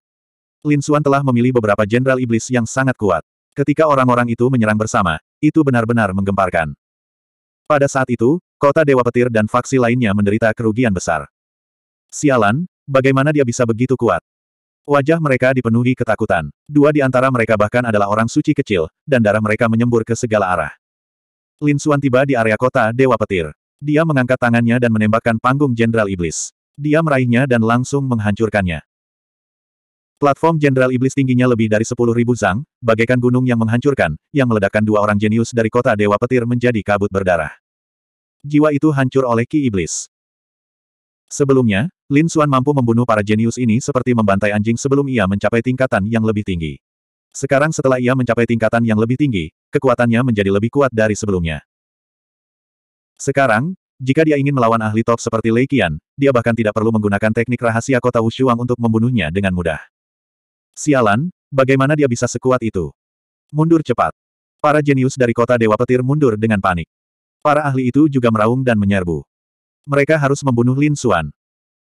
Lin Xuan telah memilih beberapa jenderal iblis yang sangat kuat. Ketika orang-orang itu menyerang bersama, itu benar-benar menggemparkan. Pada saat itu, kota Dewa Petir dan faksi lainnya menderita kerugian besar. Sialan, bagaimana dia bisa begitu kuat? Wajah mereka dipenuhi ketakutan. Dua di antara mereka bahkan adalah orang suci kecil, dan darah mereka menyembur ke segala arah. Lin Xuan tiba di area kota Dewa Petir. Dia mengangkat tangannya dan menembakkan panggung Jenderal Iblis. Dia meraihnya dan langsung menghancurkannya. Platform Jenderal Iblis tingginya lebih dari 10.000 zang, bagaikan gunung yang menghancurkan, yang meledakkan dua orang jenius dari kota Dewa Petir menjadi kabut berdarah. Jiwa itu hancur oleh Ki Iblis. Sebelumnya, Lin Xuan mampu membunuh para jenius ini seperti membantai anjing sebelum ia mencapai tingkatan yang lebih tinggi. Sekarang setelah ia mencapai tingkatan yang lebih tinggi, kekuatannya menjadi lebih kuat dari sebelumnya. Sekarang, jika dia ingin melawan ahli top seperti Lei Qian, dia bahkan tidak perlu menggunakan teknik rahasia kota Wushuang untuk membunuhnya dengan mudah. Sialan, bagaimana dia bisa sekuat itu? Mundur cepat. Para jenius dari kota Dewa Petir mundur dengan panik. Para ahli itu juga meraung dan menyerbu. Mereka harus membunuh Lin Xuan.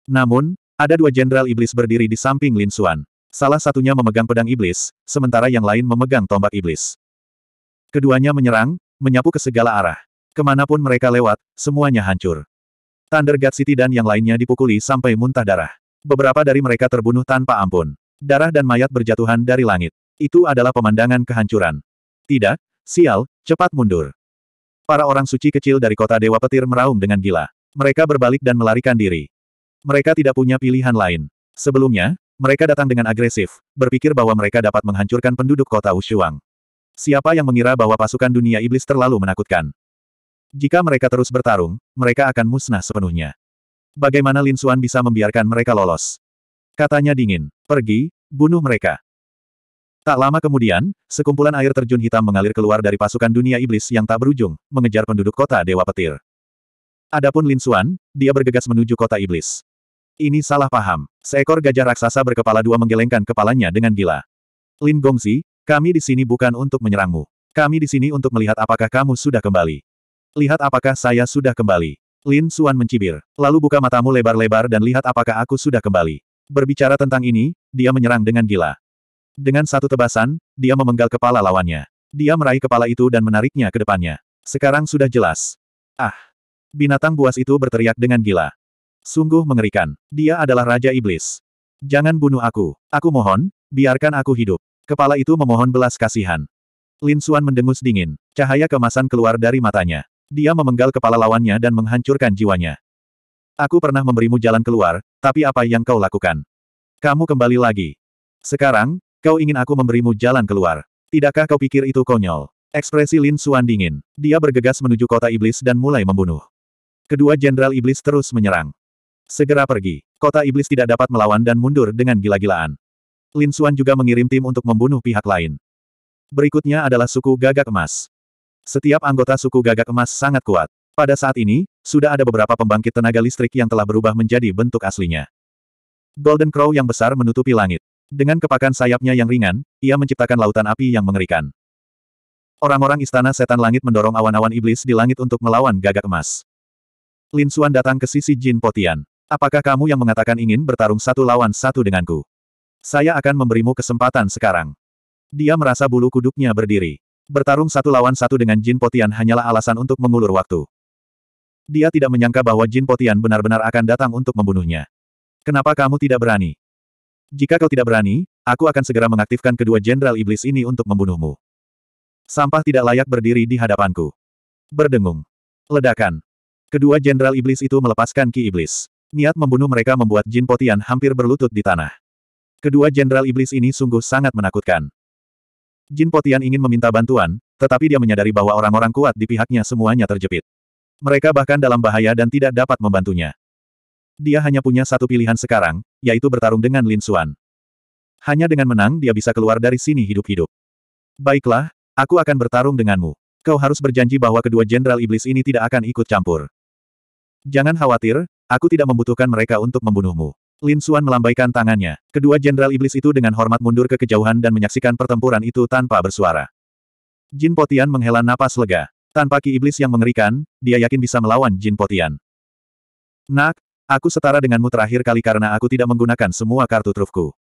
Namun, ada dua jenderal iblis berdiri di samping Lin Xuan. Salah satunya memegang pedang iblis, sementara yang lain memegang tombak iblis. Keduanya menyerang, menyapu ke segala arah. Kemanapun mereka lewat, semuanya hancur. Thunder God City dan yang lainnya dipukuli sampai muntah darah. Beberapa dari mereka terbunuh tanpa ampun. Darah dan mayat berjatuhan dari langit. Itu adalah pemandangan kehancuran. Tidak, sial, cepat mundur. Para orang suci kecil dari kota Dewa Petir meraung dengan gila. Mereka berbalik dan melarikan diri. Mereka tidak punya pilihan lain. Sebelumnya, mereka datang dengan agresif, berpikir bahwa mereka dapat menghancurkan penduduk kota Ushuang. Siapa yang mengira bahwa pasukan dunia iblis terlalu menakutkan? Jika mereka terus bertarung, mereka akan musnah sepenuhnya. Bagaimana Lin Xuan bisa membiarkan mereka lolos? Katanya dingin. Pergi, bunuh mereka. Tak lama kemudian, sekumpulan air terjun hitam mengalir keluar dari pasukan dunia iblis yang tak berujung, mengejar penduduk kota Dewa Petir. Adapun Lin Xuan, dia bergegas menuju kota iblis. Ini salah paham. Seekor gajah raksasa berkepala dua menggelengkan kepalanya dengan gila. Lin Gongzi, kami di sini bukan untuk menyerangmu. Kami di sini untuk melihat apakah kamu sudah kembali. Lihat apakah saya sudah kembali. Lin Suan mencibir. Lalu buka matamu lebar-lebar dan lihat apakah aku sudah kembali. Berbicara tentang ini, dia menyerang dengan gila. Dengan satu tebasan, dia memenggal kepala lawannya. Dia meraih kepala itu dan menariknya ke depannya. Sekarang sudah jelas. Ah! Binatang buas itu berteriak dengan gila. Sungguh mengerikan. Dia adalah Raja Iblis. Jangan bunuh aku. Aku mohon, biarkan aku hidup. Kepala itu memohon belas kasihan. Lin Suan mendengus dingin. Cahaya kemasan keluar dari matanya. Dia memenggal kepala lawannya dan menghancurkan jiwanya. Aku pernah memberimu jalan keluar, tapi apa yang kau lakukan? Kamu kembali lagi. Sekarang, kau ingin aku memberimu jalan keluar. Tidakkah kau pikir itu konyol? Ekspresi Lin Suan dingin. Dia bergegas menuju kota iblis dan mulai membunuh. Kedua jenderal iblis terus menyerang. Segera pergi. Kota iblis tidak dapat melawan dan mundur dengan gila-gilaan. Lin Suan juga mengirim tim untuk membunuh pihak lain. Berikutnya adalah suku gagak emas. Setiap anggota suku gagak emas sangat kuat. Pada saat ini, sudah ada beberapa pembangkit tenaga listrik yang telah berubah menjadi bentuk aslinya. Golden Crow yang besar menutupi langit. Dengan kepakan sayapnya yang ringan, ia menciptakan lautan api yang mengerikan. Orang-orang istana setan langit mendorong awan-awan iblis di langit untuk melawan gagak emas. Lin Xuan datang ke sisi Jin Potian. Apakah kamu yang mengatakan ingin bertarung satu lawan satu denganku? Saya akan memberimu kesempatan sekarang. Dia merasa bulu kuduknya berdiri. Bertarung satu lawan satu dengan Jin Potian hanyalah alasan untuk mengulur waktu. Dia tidak menyangka bahwa Jin Potian benar-benar akan datang untuk membunuhnya. Kenapa kamu tidak berani? Jika kau tidak berani, aku akan segera mengaktifkan kedua jenderal iblis ini untuk membunuhmu. Sampah tidak layak berdiri di hadapanku. Berdengung. Ledakan. Kedua jenderal iblis itu melepaskan ki iblis. Niat membunuh mereka membuat Jin Potian hampir berlutut di tanah. Kedua jenderal iblis ini sungguh sangat menakutkan. Jin Potian ingin meminta bantuan, tetapi dia menyadari bahwa orang-orang kuat di pihaknya semuanya terjepit. Mereka bahkan dalam bahaya dan tidak dapat membantunya. Dia hanya punya satu pilihan sekarang, yaitu bertarung dengan Lin Xuan. Hanya dengan menang dia bisa keluar dari sini hidup-hidup. Baiklah, aku akan bertarung denganmu. Kau harus berjanji bahwa kedua jenderal iblis ini tidak akan ikut campur. Jangan khawatir, aku tidak membutuhkan mereka untuk membunuhmu. Lin Xuan melambaikan tangannya. Kedua jenderal iblis itu dengan hormat mundur ke kejauhan dan menyaksikan pertempuran itu tanpa bersuara. Jin Potian menghela napas lega. Tanpa ki iblis yang mengerikan, dia yakin bisa melawan Jin Potian. Nak, aku setara denganmu terakhir kali karena aku tidak menggunakan semua kartu trufku.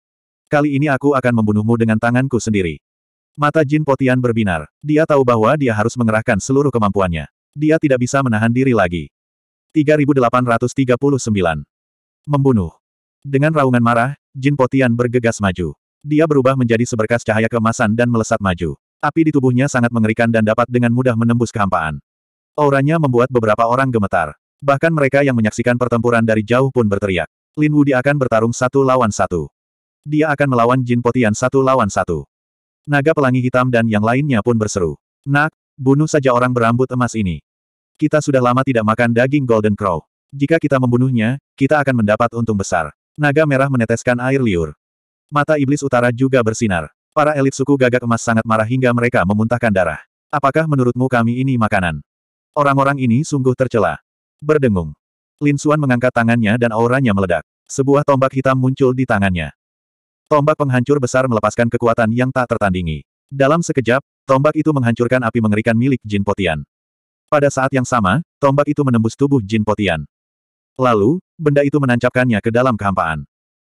Kali ini aku akan membunuhmu dengan tanganku sendiri. Mata Jin Potian berbinar. Dia tahu bahwa dia harus mengerahkan seluruh kemampuannya. Dia tidak bisa menahan diri lagi. 3839. Membunuh. Dengan raungan marah, Jin Potian bergegas maju. Dia berubah menjadi seberkas cahaya kemasan dan melesat maju. Api di tubuhnya sangat mengerikan dan dapat dengan mudah menembus kehampaan. Auranya membuat beberapa orang gemetar. Bahkan mereka yang menyaksikan pertempuran dari jauh pun berteriak. Lin Wudi akan bertarung satu lawan satu. Dia akan melawan Jin Potian satu lawan satu. Naga pelangi hitam dan yang lainnya pun berseru. Nak, bunuh saja orang berambut emas ini. Kita sudah lama tidak makan daging Golden Crow. Jika kita membunuhnya, kita akan mendapat untung besar. Naga merah meneteskan air liur. Mata iblis utara juga bersinar. Para elit suku gagak emas sangat marah hingga mereka memuntahkan darah. Apakah menurutmu kami ini makanan? Orang-orang ini sungguh tercela. Berdengung. Lin Suan mengangkat tangannya dan auranya meledak. Sebuah tombak hitam muncul di tangannya. Tombak penghancur besar melepaskan kekuatan yang tak tertandingi. Dalam sekejap, tombak itu menghancurkan api mengerikan milik Jin Potian. Pada saat yang sama, tombak itu menembus tubuh Jin Potian. Lalu, benda itu menancapkannya ke dalam kehampaan.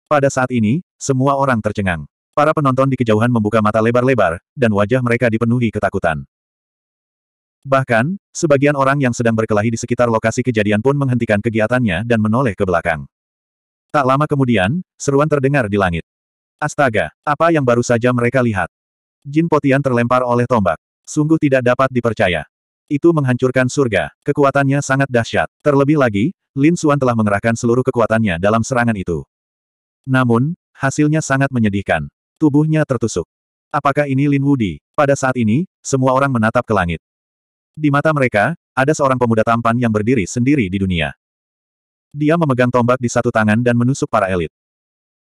Pada saat ini, semua orang tercengang. Para penonton di kejauhan membuka mata lebar-lebar, dan wajah mereka dipenuhi ketakutan. Bahkan, sebagian orang yang sedang berkelahi di sekitar lokasi kejadian pun menghentikan kegiatannya dan menoleh ke belakang. Tak lama kemudian, seruan terdengar di langit. Astaga, apa yang baru saja mereka lihat? Jin Potian terlempar oleh tombak. Sungguh tidak dapat dipercaya. Itu menghancurkan surga, kekuatannya sangat dahsyat. Terlebih lagi, Lin Xuan telah mengerahkan seluruh kekuatannya dalam serangan itu. Namun, hasilnya sangat menyedihkan. Tubuhnya tertusuk. Apakah ini Lin Wudi? Pada saat ini, semua orang menatap ke langit. Di mata mereka, ada seorang pemuda tampan yang berdiri sendiri di dunia. Dia memegang tombak di satu tangan dan menusuk para elit.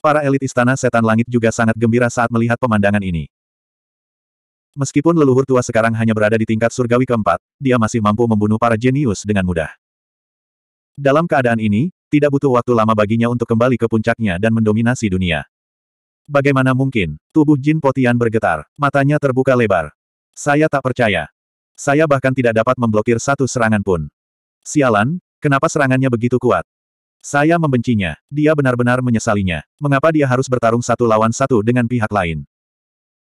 Para elit istana setan langit juga sangat gembira saat melihat pemandangan ini. Meskipun leluhur tua sekarang hanya berada di tingkat surgawi keempat, dia masih mampu membunuh para jenius dengan mudah. Dalam keadaan ini, tidak butuh waktu lama baginya untuk kembali ke puncaknya dan mendominasi dunia. Bagaimana mungkin? Tubuh Jin Potian bergetar, matanya terbuka lebar. Saya tak percaya. Saya bahkan tidak dapat memblokir satu serangan pun. Sialan, kenapa serangannya begitu kuat? Saya membencinya. Dia benar-benar menyesalinya. Mengapa dia harus bertarung satu lawan satu dengan pihak lain?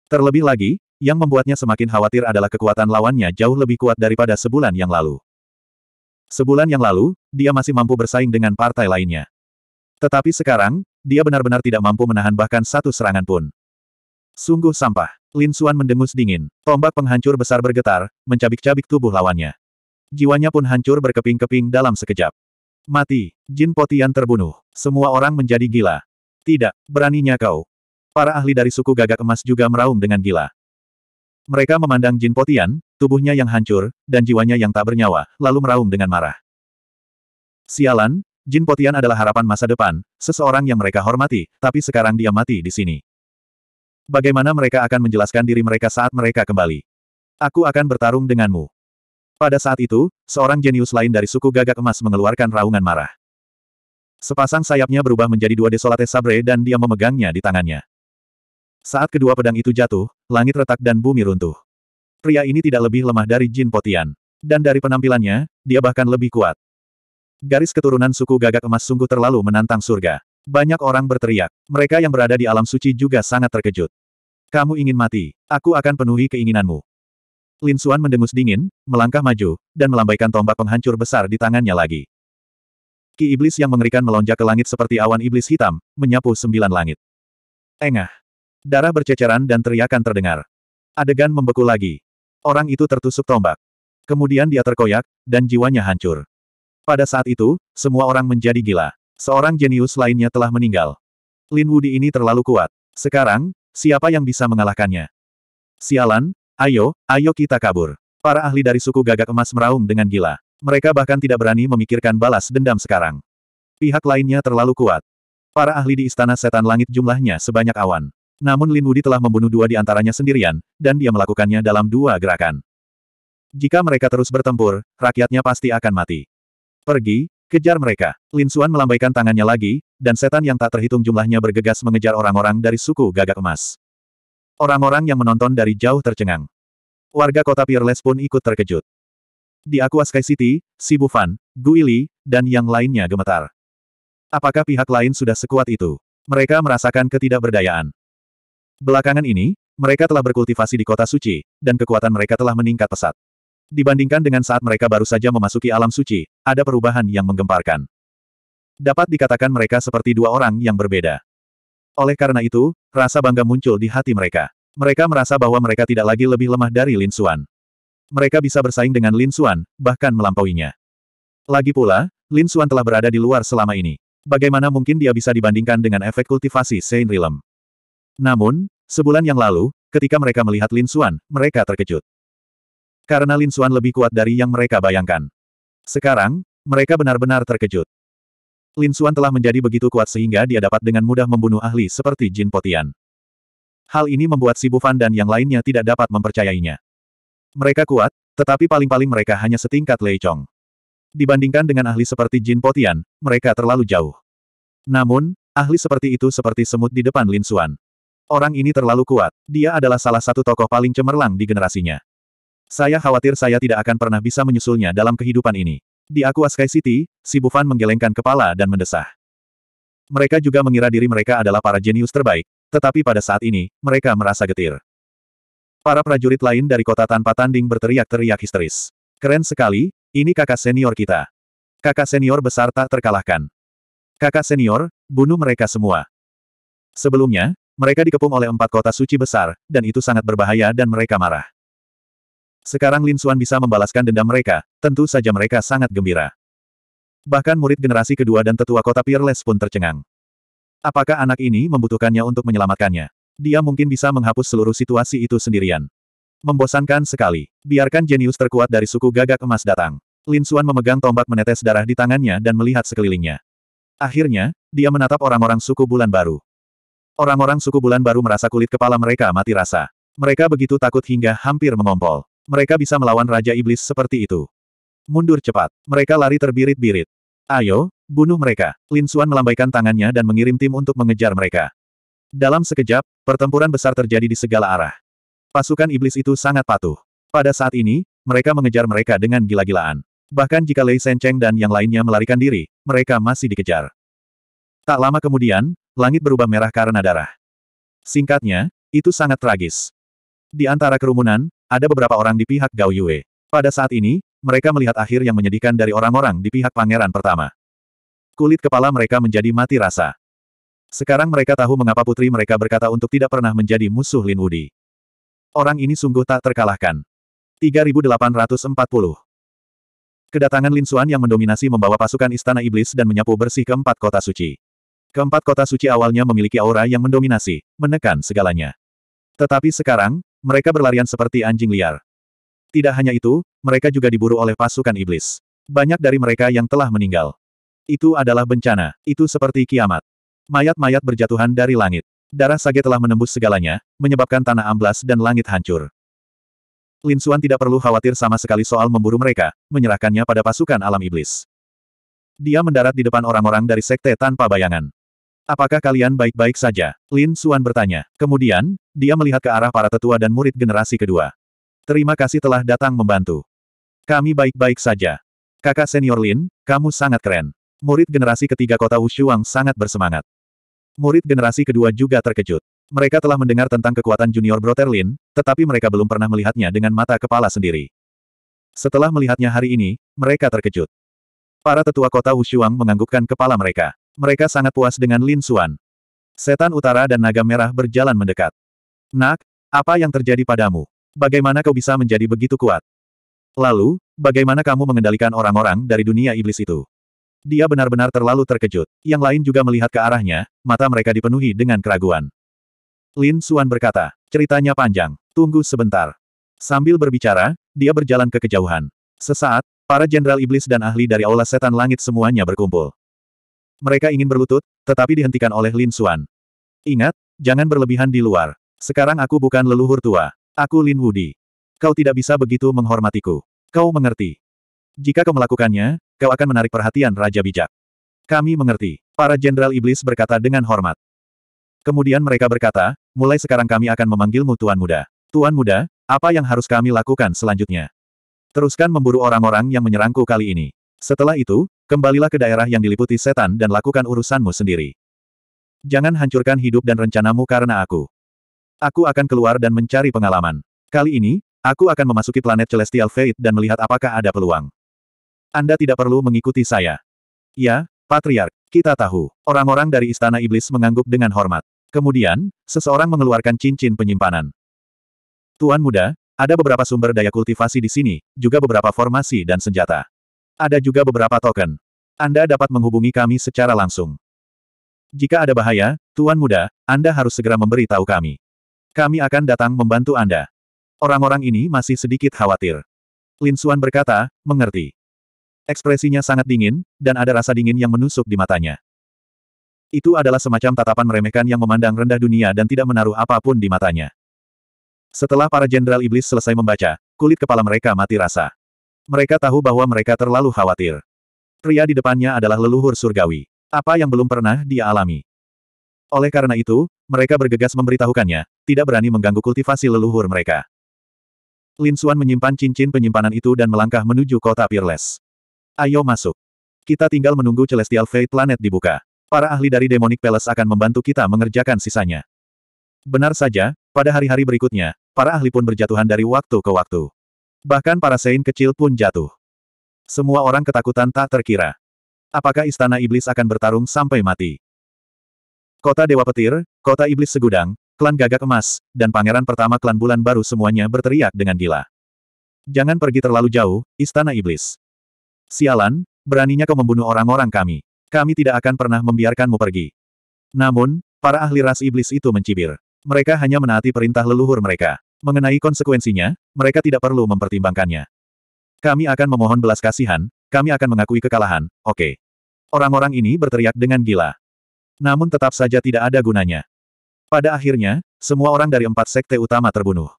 Terlebih lagi, yang membuatnya semakin khawatir adalah kekuatan lawannya jauh lebih kuat daripada sebulan yang lalu. Sebulan yang lalu, dia masih mampu bersaing dengan partai lainnya. Tetapi sekarang, dia benar-benar tidak mampu menahan bahkan satu serangan pun. Sungguh sampah. Lin Xuan mendengus dingin. Tombak penghancur besar bergetar, mencabik-cabik tubuh lawannya. Jiwanya pun hancur berkeping-keping dalam sekejap. Mati. Jin Potian terbunuh. Semua orang menjadi gila. Tidak, beraninya kau. Para ahli dari suku gagak emas juga meraung dengan gila. Mereka memandang Jin Potian, tubuhnya yang hancur, dan jiwanya yang tak bernyawa, lalu meraung dengan marah. Sialan, Jin Potian adalah harapan masa depan, seseorang yang mereka hormati, tapi sekarang dia mati di sini. Bagaimana mereka akan menjelaskan diri mereka saat mereka kembali? Aku akan bertarung denganmu. Pada saat itu, seorang jenius lain dari suku gagak emas mengeluarkan raungan marah. Sepasang sayapnya berubah menjadi dua desolate sabre dan dia memegangnya di tangannya. Saat kedua pedang itu jatuh, langit retak dan bumi runtuh. Pria ini tidak lebih lemah dari Jin Potian. Dan dari penampilannya, dia bahkan lebih kuat. Garis keturunan suku gagak emas sungguh terlalu menantang surga. Banyak orang berteriak. Mereka yang berada di alam suci juga sangat terkejut. Kamu ingin mati. Aku akan penuhi keinginanmu. Lin Xuan mendengus dingin, melangkah maju, dan melambaikan tombak penghancur besar di tangannya lagi. Ki iblis yang mengerikan melonjak ke langit seperti awan iblis hitam, menyapu sembilan langit. Engah. Darah berceceran dan teriakan terdengar. Adegan membeku lagi. Orang itu tertusuk tombak. Kemudian dia terkoyak, dan jiwanya hancur. Pada saat itu, semua orang menjadi gila. Seorang jenius lainnya telah meninggal. Lin Wudi ini terlalu kuat. Sekarang, siapa yang bisa mengalahkannya? Sialan, ayo, ayo kita kabur. Para ahli dari suku gagak emas meraung dengan gila. Mereka bahkan tidak berani memikirkan balas dendam sekarang. Pihak lainnya terlalu kuat. Para ahli di istana setan langit jumlahnya sebanyak awan. Namun Lin Wudi telah membunuh dua di antaranya sendirian, dan dia melakukannya dalam dua gerakan. Jika mereka terus bertempur, rakyatnya pasti akan mati. Pergi, kejar mereka. Lin Xuan melambaikan tangannya lagi, dan setan yang tak terhitung jumlahnya bergegas mengejar orang-orang dari suku gagak emas. Orang-orang yang menonton dari jauh tercengang. Warga kota Peerless pun ikut terkejut. Di Aqua Sky City, Sibu Fan, Guili, dan yang lainnya gemetar. Apakah pihak lain sudah sekuat itu? Mereka merasakan ketidakberdayaan. Belakangan ini, mereka telah berkultivasi di kota suci, dan kekuatan mereka telah meningkat pesat. Dibandingkan dengan saat mereka baru saja memasuki alam suci, ada perubahan yang menggemparkan. Dapat dikatakan mereka seperti dua orang yang berbeda. Oleh karena itu, rasa bangga muncul di hati mereka. Mereka merasa bahwa mereka tidak lagi lebih lemah dari Lin Xuan. Mereka bisa bersaing dengan Lin Xuan, bahkan melampauinya. Lagi pula, Lin Xuan telah berada di luar selama ini. Bagaimana mungkin dia bisa dibandingkan dengan efek kultivasi Saint Realm? Namun, sebulan yang lalu, ketika mereka melihat Lin Xuan, mereka terkejut. Karena Lin Xuan lebih kuat dari yang mereka bayangkan. Sekarang, mereka benar-benar terkejut. Lin Xuan telah menjadi begitu kuat sehingga dia dapat dengan mudah membunuh ahli seperti Jin Potian. Hal ini membuat Si Bufan dan yang lainnya tidak dapat mempercayainya. Mereka kuat, tetapi paling-paling mereka hanya setingkat Lei Chong. Dibandingkan dengan ahli seperti Jin Potian, mereka terlalu jauh. Namun, ahli seperti itu seperti semut di depan Lin Xuan. Orang ini terlalu kuat. Dia adalah salah satu tokoh paling cemerlang di generasinya. Saya khawatir saya tidak akan pernah bisa menyusulnya dalam kehidupan ini. Di Aqua Sky City, Sibufan menggelengkan kepala dan mendesah. Mereka juga mengira diri mereka adalah para jenius terbaik, tetapi pada saat ini, mereka merasa getir. Para prajurit lain dari kota tanpa tanding berteriak-teriak histeris. Keren sekali, ini kakak senior kita. Kakak senior besar tak terkalahkan. Kakak senior, bunuh mereka semua. Sebelumnya, mereka dikepung oleh empat kota suci besar, dan itu sangat berbahaya dan mereka marah. Sekarang Lin Xuan bisa membalaskan dendam mereka, tentu saja mereka sangat gembira. Bahkan murid generasi kedua dan tetua kota Peerless pun tercengang. Apakah anak ini membutuhkannya untuk menyelamatkannya? Dia mungkin bisa menghapus seluruh situasi itu sendirian. Membosankan sekali. Biarkan jenius terkuat dari suku gagak emas datang. Lin Xuan memegang tombak menetes darah di tangannya dan melihat sekelilingnya. Akhirnya, dia menatap orang-orang suku bulan baru. Orang-orang suku bulan baru merasa kulit kepala mereka mati rasa. Mereka begitu takut hingga hampir mengompol. Mereka bisa melawan Raja Iblis seperti itu. Mundur cepat. Mereka lari terbirit-birit. Ayo, bunuh mereka. Lin Xuan melambaikan tangannya dan mengirim tim untuk mengejar mereka. Dalam sekejap, pertempuran besar terjadi di segala arah. Pasukan iblis itu sangat patuh. Pada saat ini, mereka mengejar mereka dengan gila-gilaan. Bahkan jika Lei Sencheng dan yang lainnya melarikan diri, mereka masih dikejar. Tak lama kemudian, langit berubah merah karena darah. Singkatnya, itu sangat tragis. Di antara kerumunan, ada beberapa orang di pihak Gao Yue. Pada saat ini, mereka melihat akhir yang menyedihkan dari orang-orang di pihak pangeran pertama. Kulit kepala mereka menjadi mati rasa. Sekarang mereka tahu mengapa putri mereka berkata untuk tidak pernah menjadi musuh Lin Wudi. Orang ini sungguh tak terkalahkan. 3840 Kedatangan Lin Xuan yang mendominasi membawa pasukan Istana Iblis dan menyapu bersih keempat kota suci. Keempat kota suci awalnya memiliki aura yang mendominasi, menekan segalanya. Tetapi sekarang, mereka berlarian seperti anjing liar. Tidak hanya itu, mereka juga diburu oleh pasukan iblis. Banyak dari mereka yang telah meninggal. Itu adalah bencana, itu seperti kiamat. Mayat-mayat berjatuhan dari langit. Darah sage telah menembus segalanya, menyebabkan tanah amblas dan langit hancur. Lin Suan tidak perlu khawatir sama sekali soal memburu mereka, menyerahkannya pada pasukan alam iblis. Dia mendarat di depan orang-orang dari sekte tanpa bayangan. Apakah kalian baik-baik saja? Lin Suan bertanya. Kemudian, dia melihat ke arah para tetua dan murid generasi kedua. Terima kasih telah datang membantu. Kami baik-baik saja. Kakak senior Lin, kamu sangat keren. Murid generasi ketiga kota Wushuang sangat bersemangat. Murid generasi kedua juga terkejut. Mereka telah mendengar tentang kekuatan junior Brother Lin, tetapi mereka belum pernah melihatnya dengan mata kepala sendiri. Setelah melihatnya hari ini, mereka terkejut. Para tetua kota Wushuang menganggukkan kepala mereka. Mereka sangat puas dengan Lin Suan. Setan utara dan naga merah berjalan mendekat. Nak, apa yang terjadi padamu? Bagaimana kau bisa menjadi begitu kuat? Lalu, bagaimana kamu mengendalikan orang-orang dari dunia iblis itu? Dia benar-benar terlalu terkejut. Yang lain juga melihat ke arahnya, mata mereka dipenuhi dengan keraguan. Lin Suan berkata, ceritanya panjang, tunggu sebentar. Sambil berbicara, dia berjalan ke kejauhan. Sesaat, para jenderal iblis dan ahli dari Aula Setan Langit semuanya berkumpul. Mereka ingin berlutut, tetapi dihentikan oleh Lin Xuan. Ingat, jangan berlebihan di luar. Sekarang aku bukan leluhur tua. Aku Lin Wudi. Kau tidak bisa begitu menghormatiku. Kau mengerti. Jika kau melakukannya, kau akan menarik perhatian Raja Bijak. Kami mengerti. Para Jenderal Iblis berkata dengan hormat. Kemudian mereka berkata, mulai sekarang kami akan memanggilmu Tuan Muda. Tuan Muda, apa yang harus kami lakukan selanjutnya? Teruskan memburu orang-orang yang menyerangku kali ini. Setelah itu, kembalilah ke daerah yang diliputi setan dan lakukan urusanmu sendiri. Jangan hancurkan hidup dan rencanamu karena aku. Aku akan keluar dan mencari pengalaman. Kali ini, aku akan memasuki planet Celestial Fate dan melihat apakah ada peluang. Anda tidak perlu mengikuti saya. Ya, Patriark, kita tahu. Orang-orang dari Istana Iblis mengangguk dengan hormat. Kemudian, seseorang mengeluarkan cincin penyimpanan. Tuan muda, ada beberapa sumber daya kultivasi di sini, juga beberapa formasi dan senjata. Ada juga beberapa token. Anda dapat menghubungi kami secara langsung. Jika ada bahaya, Tuan Muda, Anda harus segera memberi tahu kami. Kami akan datang membantu Anda. Orang-orang ini masih sedikit khawatir. Lin Xuan berkata, mengerti. Ekspresinya sangat dingin, dan ada rasa dingin yang menusuk di matanya. Itu adalah semacam tatapan meremehkan yang memandang rendah dunia dan tidak menaruh apapun di matanya. Setelah para jenderal iblis selesai membaca, kulit kepala mereka mati rasa. Mereka tahu bahwa mereka terlalu khawatir. Pria di depannya adalah leluhur surgawi. Apa yang belum pernah dia alami. Oleh karena itu, mereka bergegas memberitahukannya, tidak berani mengganggu kultivasi leluhur mereka. Lin Xuan menyimpan cincin penyimpanan itu dan melangkah menuju kota Peerless. Ayo masuk. Kita tinggal menunggu Celestial Fate Planet dibuka. Para ahli dari Demonic Palace akan membantu kita mengerjakan sisanya. Benar saja, pada hari-hari berikutnya, para ahli pun berjatuhan dari waktu ke waktu. Bahkan para sein kecil pun jatuh. Semua orang ketakutan tak terkira. Apakah istana iblis akan bertarung sampai mati? Kota Dewa Petir, Kota Iblis Segudang, Klan Gagak Emas, dan Pangeran Pertama Klan Bulan Baru semuanya berteriak dengan gila. Jangan pergi terlalu jauh, Istana Iblis. Sialan, beraninya kau membunuh orang-orang kami. Kami tidak akan pernah membiarkanmu pergi. Namun, para ahli ras iblis itu mencibir. Mereka hanya menaati perintah leluhur mereka. Mengenai konsekuensinya, mereka tidak perlu mempertimbangkannya. Kami akan memohon belas kasihan, kami akan mengakui kekalahan, oke. Okay. Orang-orang ini berteriak dengan gila. Namun tetap saja tidak ada gunanya. Pada akhirnya, semua orang dari empat sekte utama terbunuh.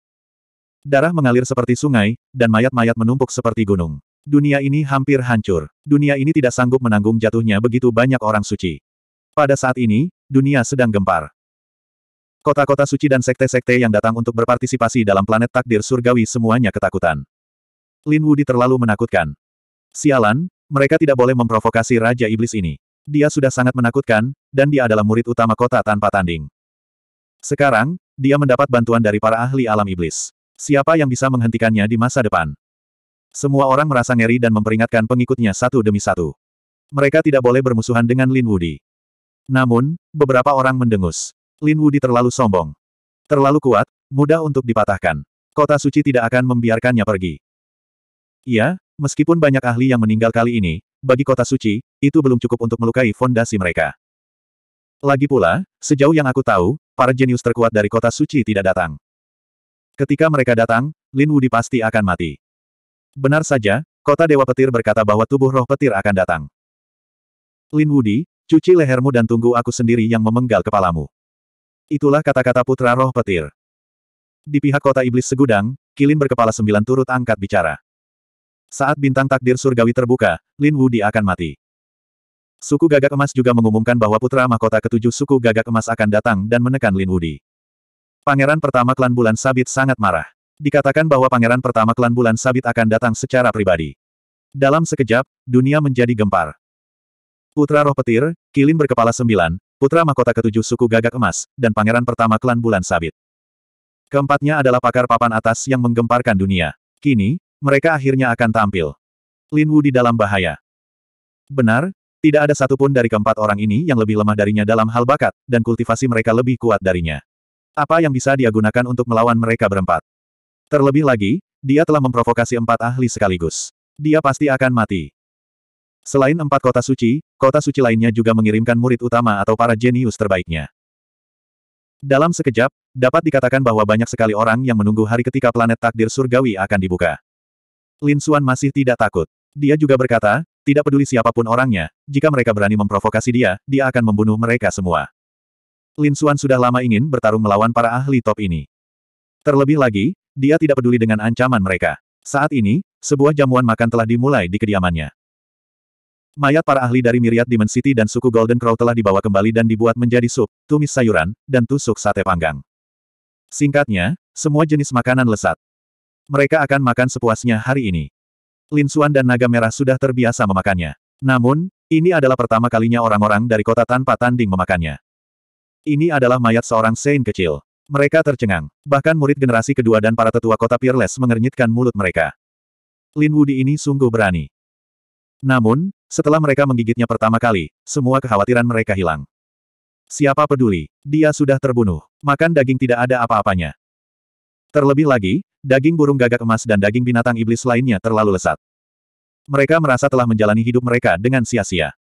Darah mengalir seperti sungai, dan mayat-mayat menumpuk seperti gunung. Dunia ini hampir hancur. Dunia ini tidak sanggup menanggung jatuhnya begitu banyak orang suci. Pada saat ini, dunia sedang gempar. Kota-kota suci dan sekte-sekte yang datang untuk berpartisipasi dalam planet takdir surgawi semuanya ketakutan. Lin Wudi terlalu menakutkan. Sialan, mereka tidak boleh memprovokasi Raja Iblis ini. Dia sudah sangat menakutkan, dan dia adalah murid utama kota tanpa tanding. Sekarang, dia mendapat bantuan dari para ahli alam iblis. Siapa yang bisa menghentikannya di masa depan? Semua orang merasa ngeri dan memperingatkan pengikutnya satu demi satu. Mereka tidak boleh bermusuhan dengan Lin Wudi. Namun, beberapa orang mendengus. Lin Wudi terlalu sombong. Terlalu kuat, mudah untuk dipatahkan. Kota suci tidak akan membiarkannya pergi. Iya, meskipun banyak ahli yang meninggal kali ini, bagi kota suci, itu belum cukup untuk melukai fondasi mereka. Lagi pula, sejauh yang aku tahu, para jenius terkuat dari kota suci tidak datang. Ketika mereka datang, Lin Wudi pasti akan mati. Benar saja, kota Dewa Petir berkata bahwa tubuh roh petir akan datang. Lin Wudi, cuci lehermu dan tunggu aku sendiri yang memenggal kepalamu. Itulah kata-kata putra roh petir. Di pihak kota iblis segudang, Kilin berkepala sembilan turut angkat bicara. Saat bintang takdir surgawi terbuka, Lin Wudi akan mati. Suku Gagak Emas juga mengumumkan bahwa putra mahkota ketujuh suku Gagak Emas akan datang dan menekan Lin Wudi. Pangeran pertama klan bulan sabit sangat marah. Dikatakan bahwa pangeran pertama klan bulan sabit akan datang secara pribadi. Dalam sekejap, dunia menjadi gempar. Putra Roh Petir, Kilin berkepala sembilan, putra mahkota ketujuh suku gagak emas, dan pangeran pertama klan bulan sabit. Keempatnya adalah pakar papan atas yang menggemparkan dunia. Kini, mereka akhirnya akan tampil. Lin Wu di dalam bahaya. Benar, tidak ada satupun dari keempat orang ini yang lebih lemah darinya dalam hal bakat, dan kultivasi mereka lebih kuat darinya. Apa yang bisa dia gunakan untuk melawan mereka berempat? Terlebih lagi, dia telah memprovokasi empat ahli sekaligus. Dia pasti akan mati. Selain empat kota suci, kota suci lainnya juga mengirimkan murid utama atau para jenius terbaiknya. Dalam sekejap, dapat dikatakan bahwa banyak sekali orang yang menunggu hari ketika planet takdir surgawi akan dibuka. Lin Xuan masih tidak takut. Dia juga berkata, tidak peduli siapapun orangnya, jika mereka berani memprovokasi dia, dia akan membunuh mereka semua. Lin Xuan sudah lama ingin bertarung melawan para ahli top ini. Terlebih lagi, dia tidak peduli dengan ancaman mereka. Saat ini, sebuah jamuan makan telah dimulai di kediamannya. Mayat para ahli dari Myriad City dan suku Golden Crow telah dibawa kembali dan dibuat menjadi sup, tumis sayuran, dan tusuk sate panggang. Singkatnya, semua jenis makanan lesat. Mereka akan makan sepuasnya hari ini. Linsuan dan naga merah sudah terbiasa memakannya. Namun, ini adalah pertama kalinya orang-orang dari kota tanpa tanding memakannya. Ini adalah mayat seorang Sein kecil. Mereka tercengang. Bahkan murid generasi kedua dan para tetua kota Peerless mengernyitkan mulut mereka. Lin Wudi ini sungguh berani. Namun, setelah mereka menggigitnya pertama kali, semua kekhawatiran mereka hilang. Siapa peduli, dia sudah terbunuh. Makan daging tidak ada apa-apanya. Terlebih lagi, daging burung gagak emas dan daging binatang iblis lainnya terlalu lesat. Mereka merasa telah menjalani hidup mereka dengan sia-sia.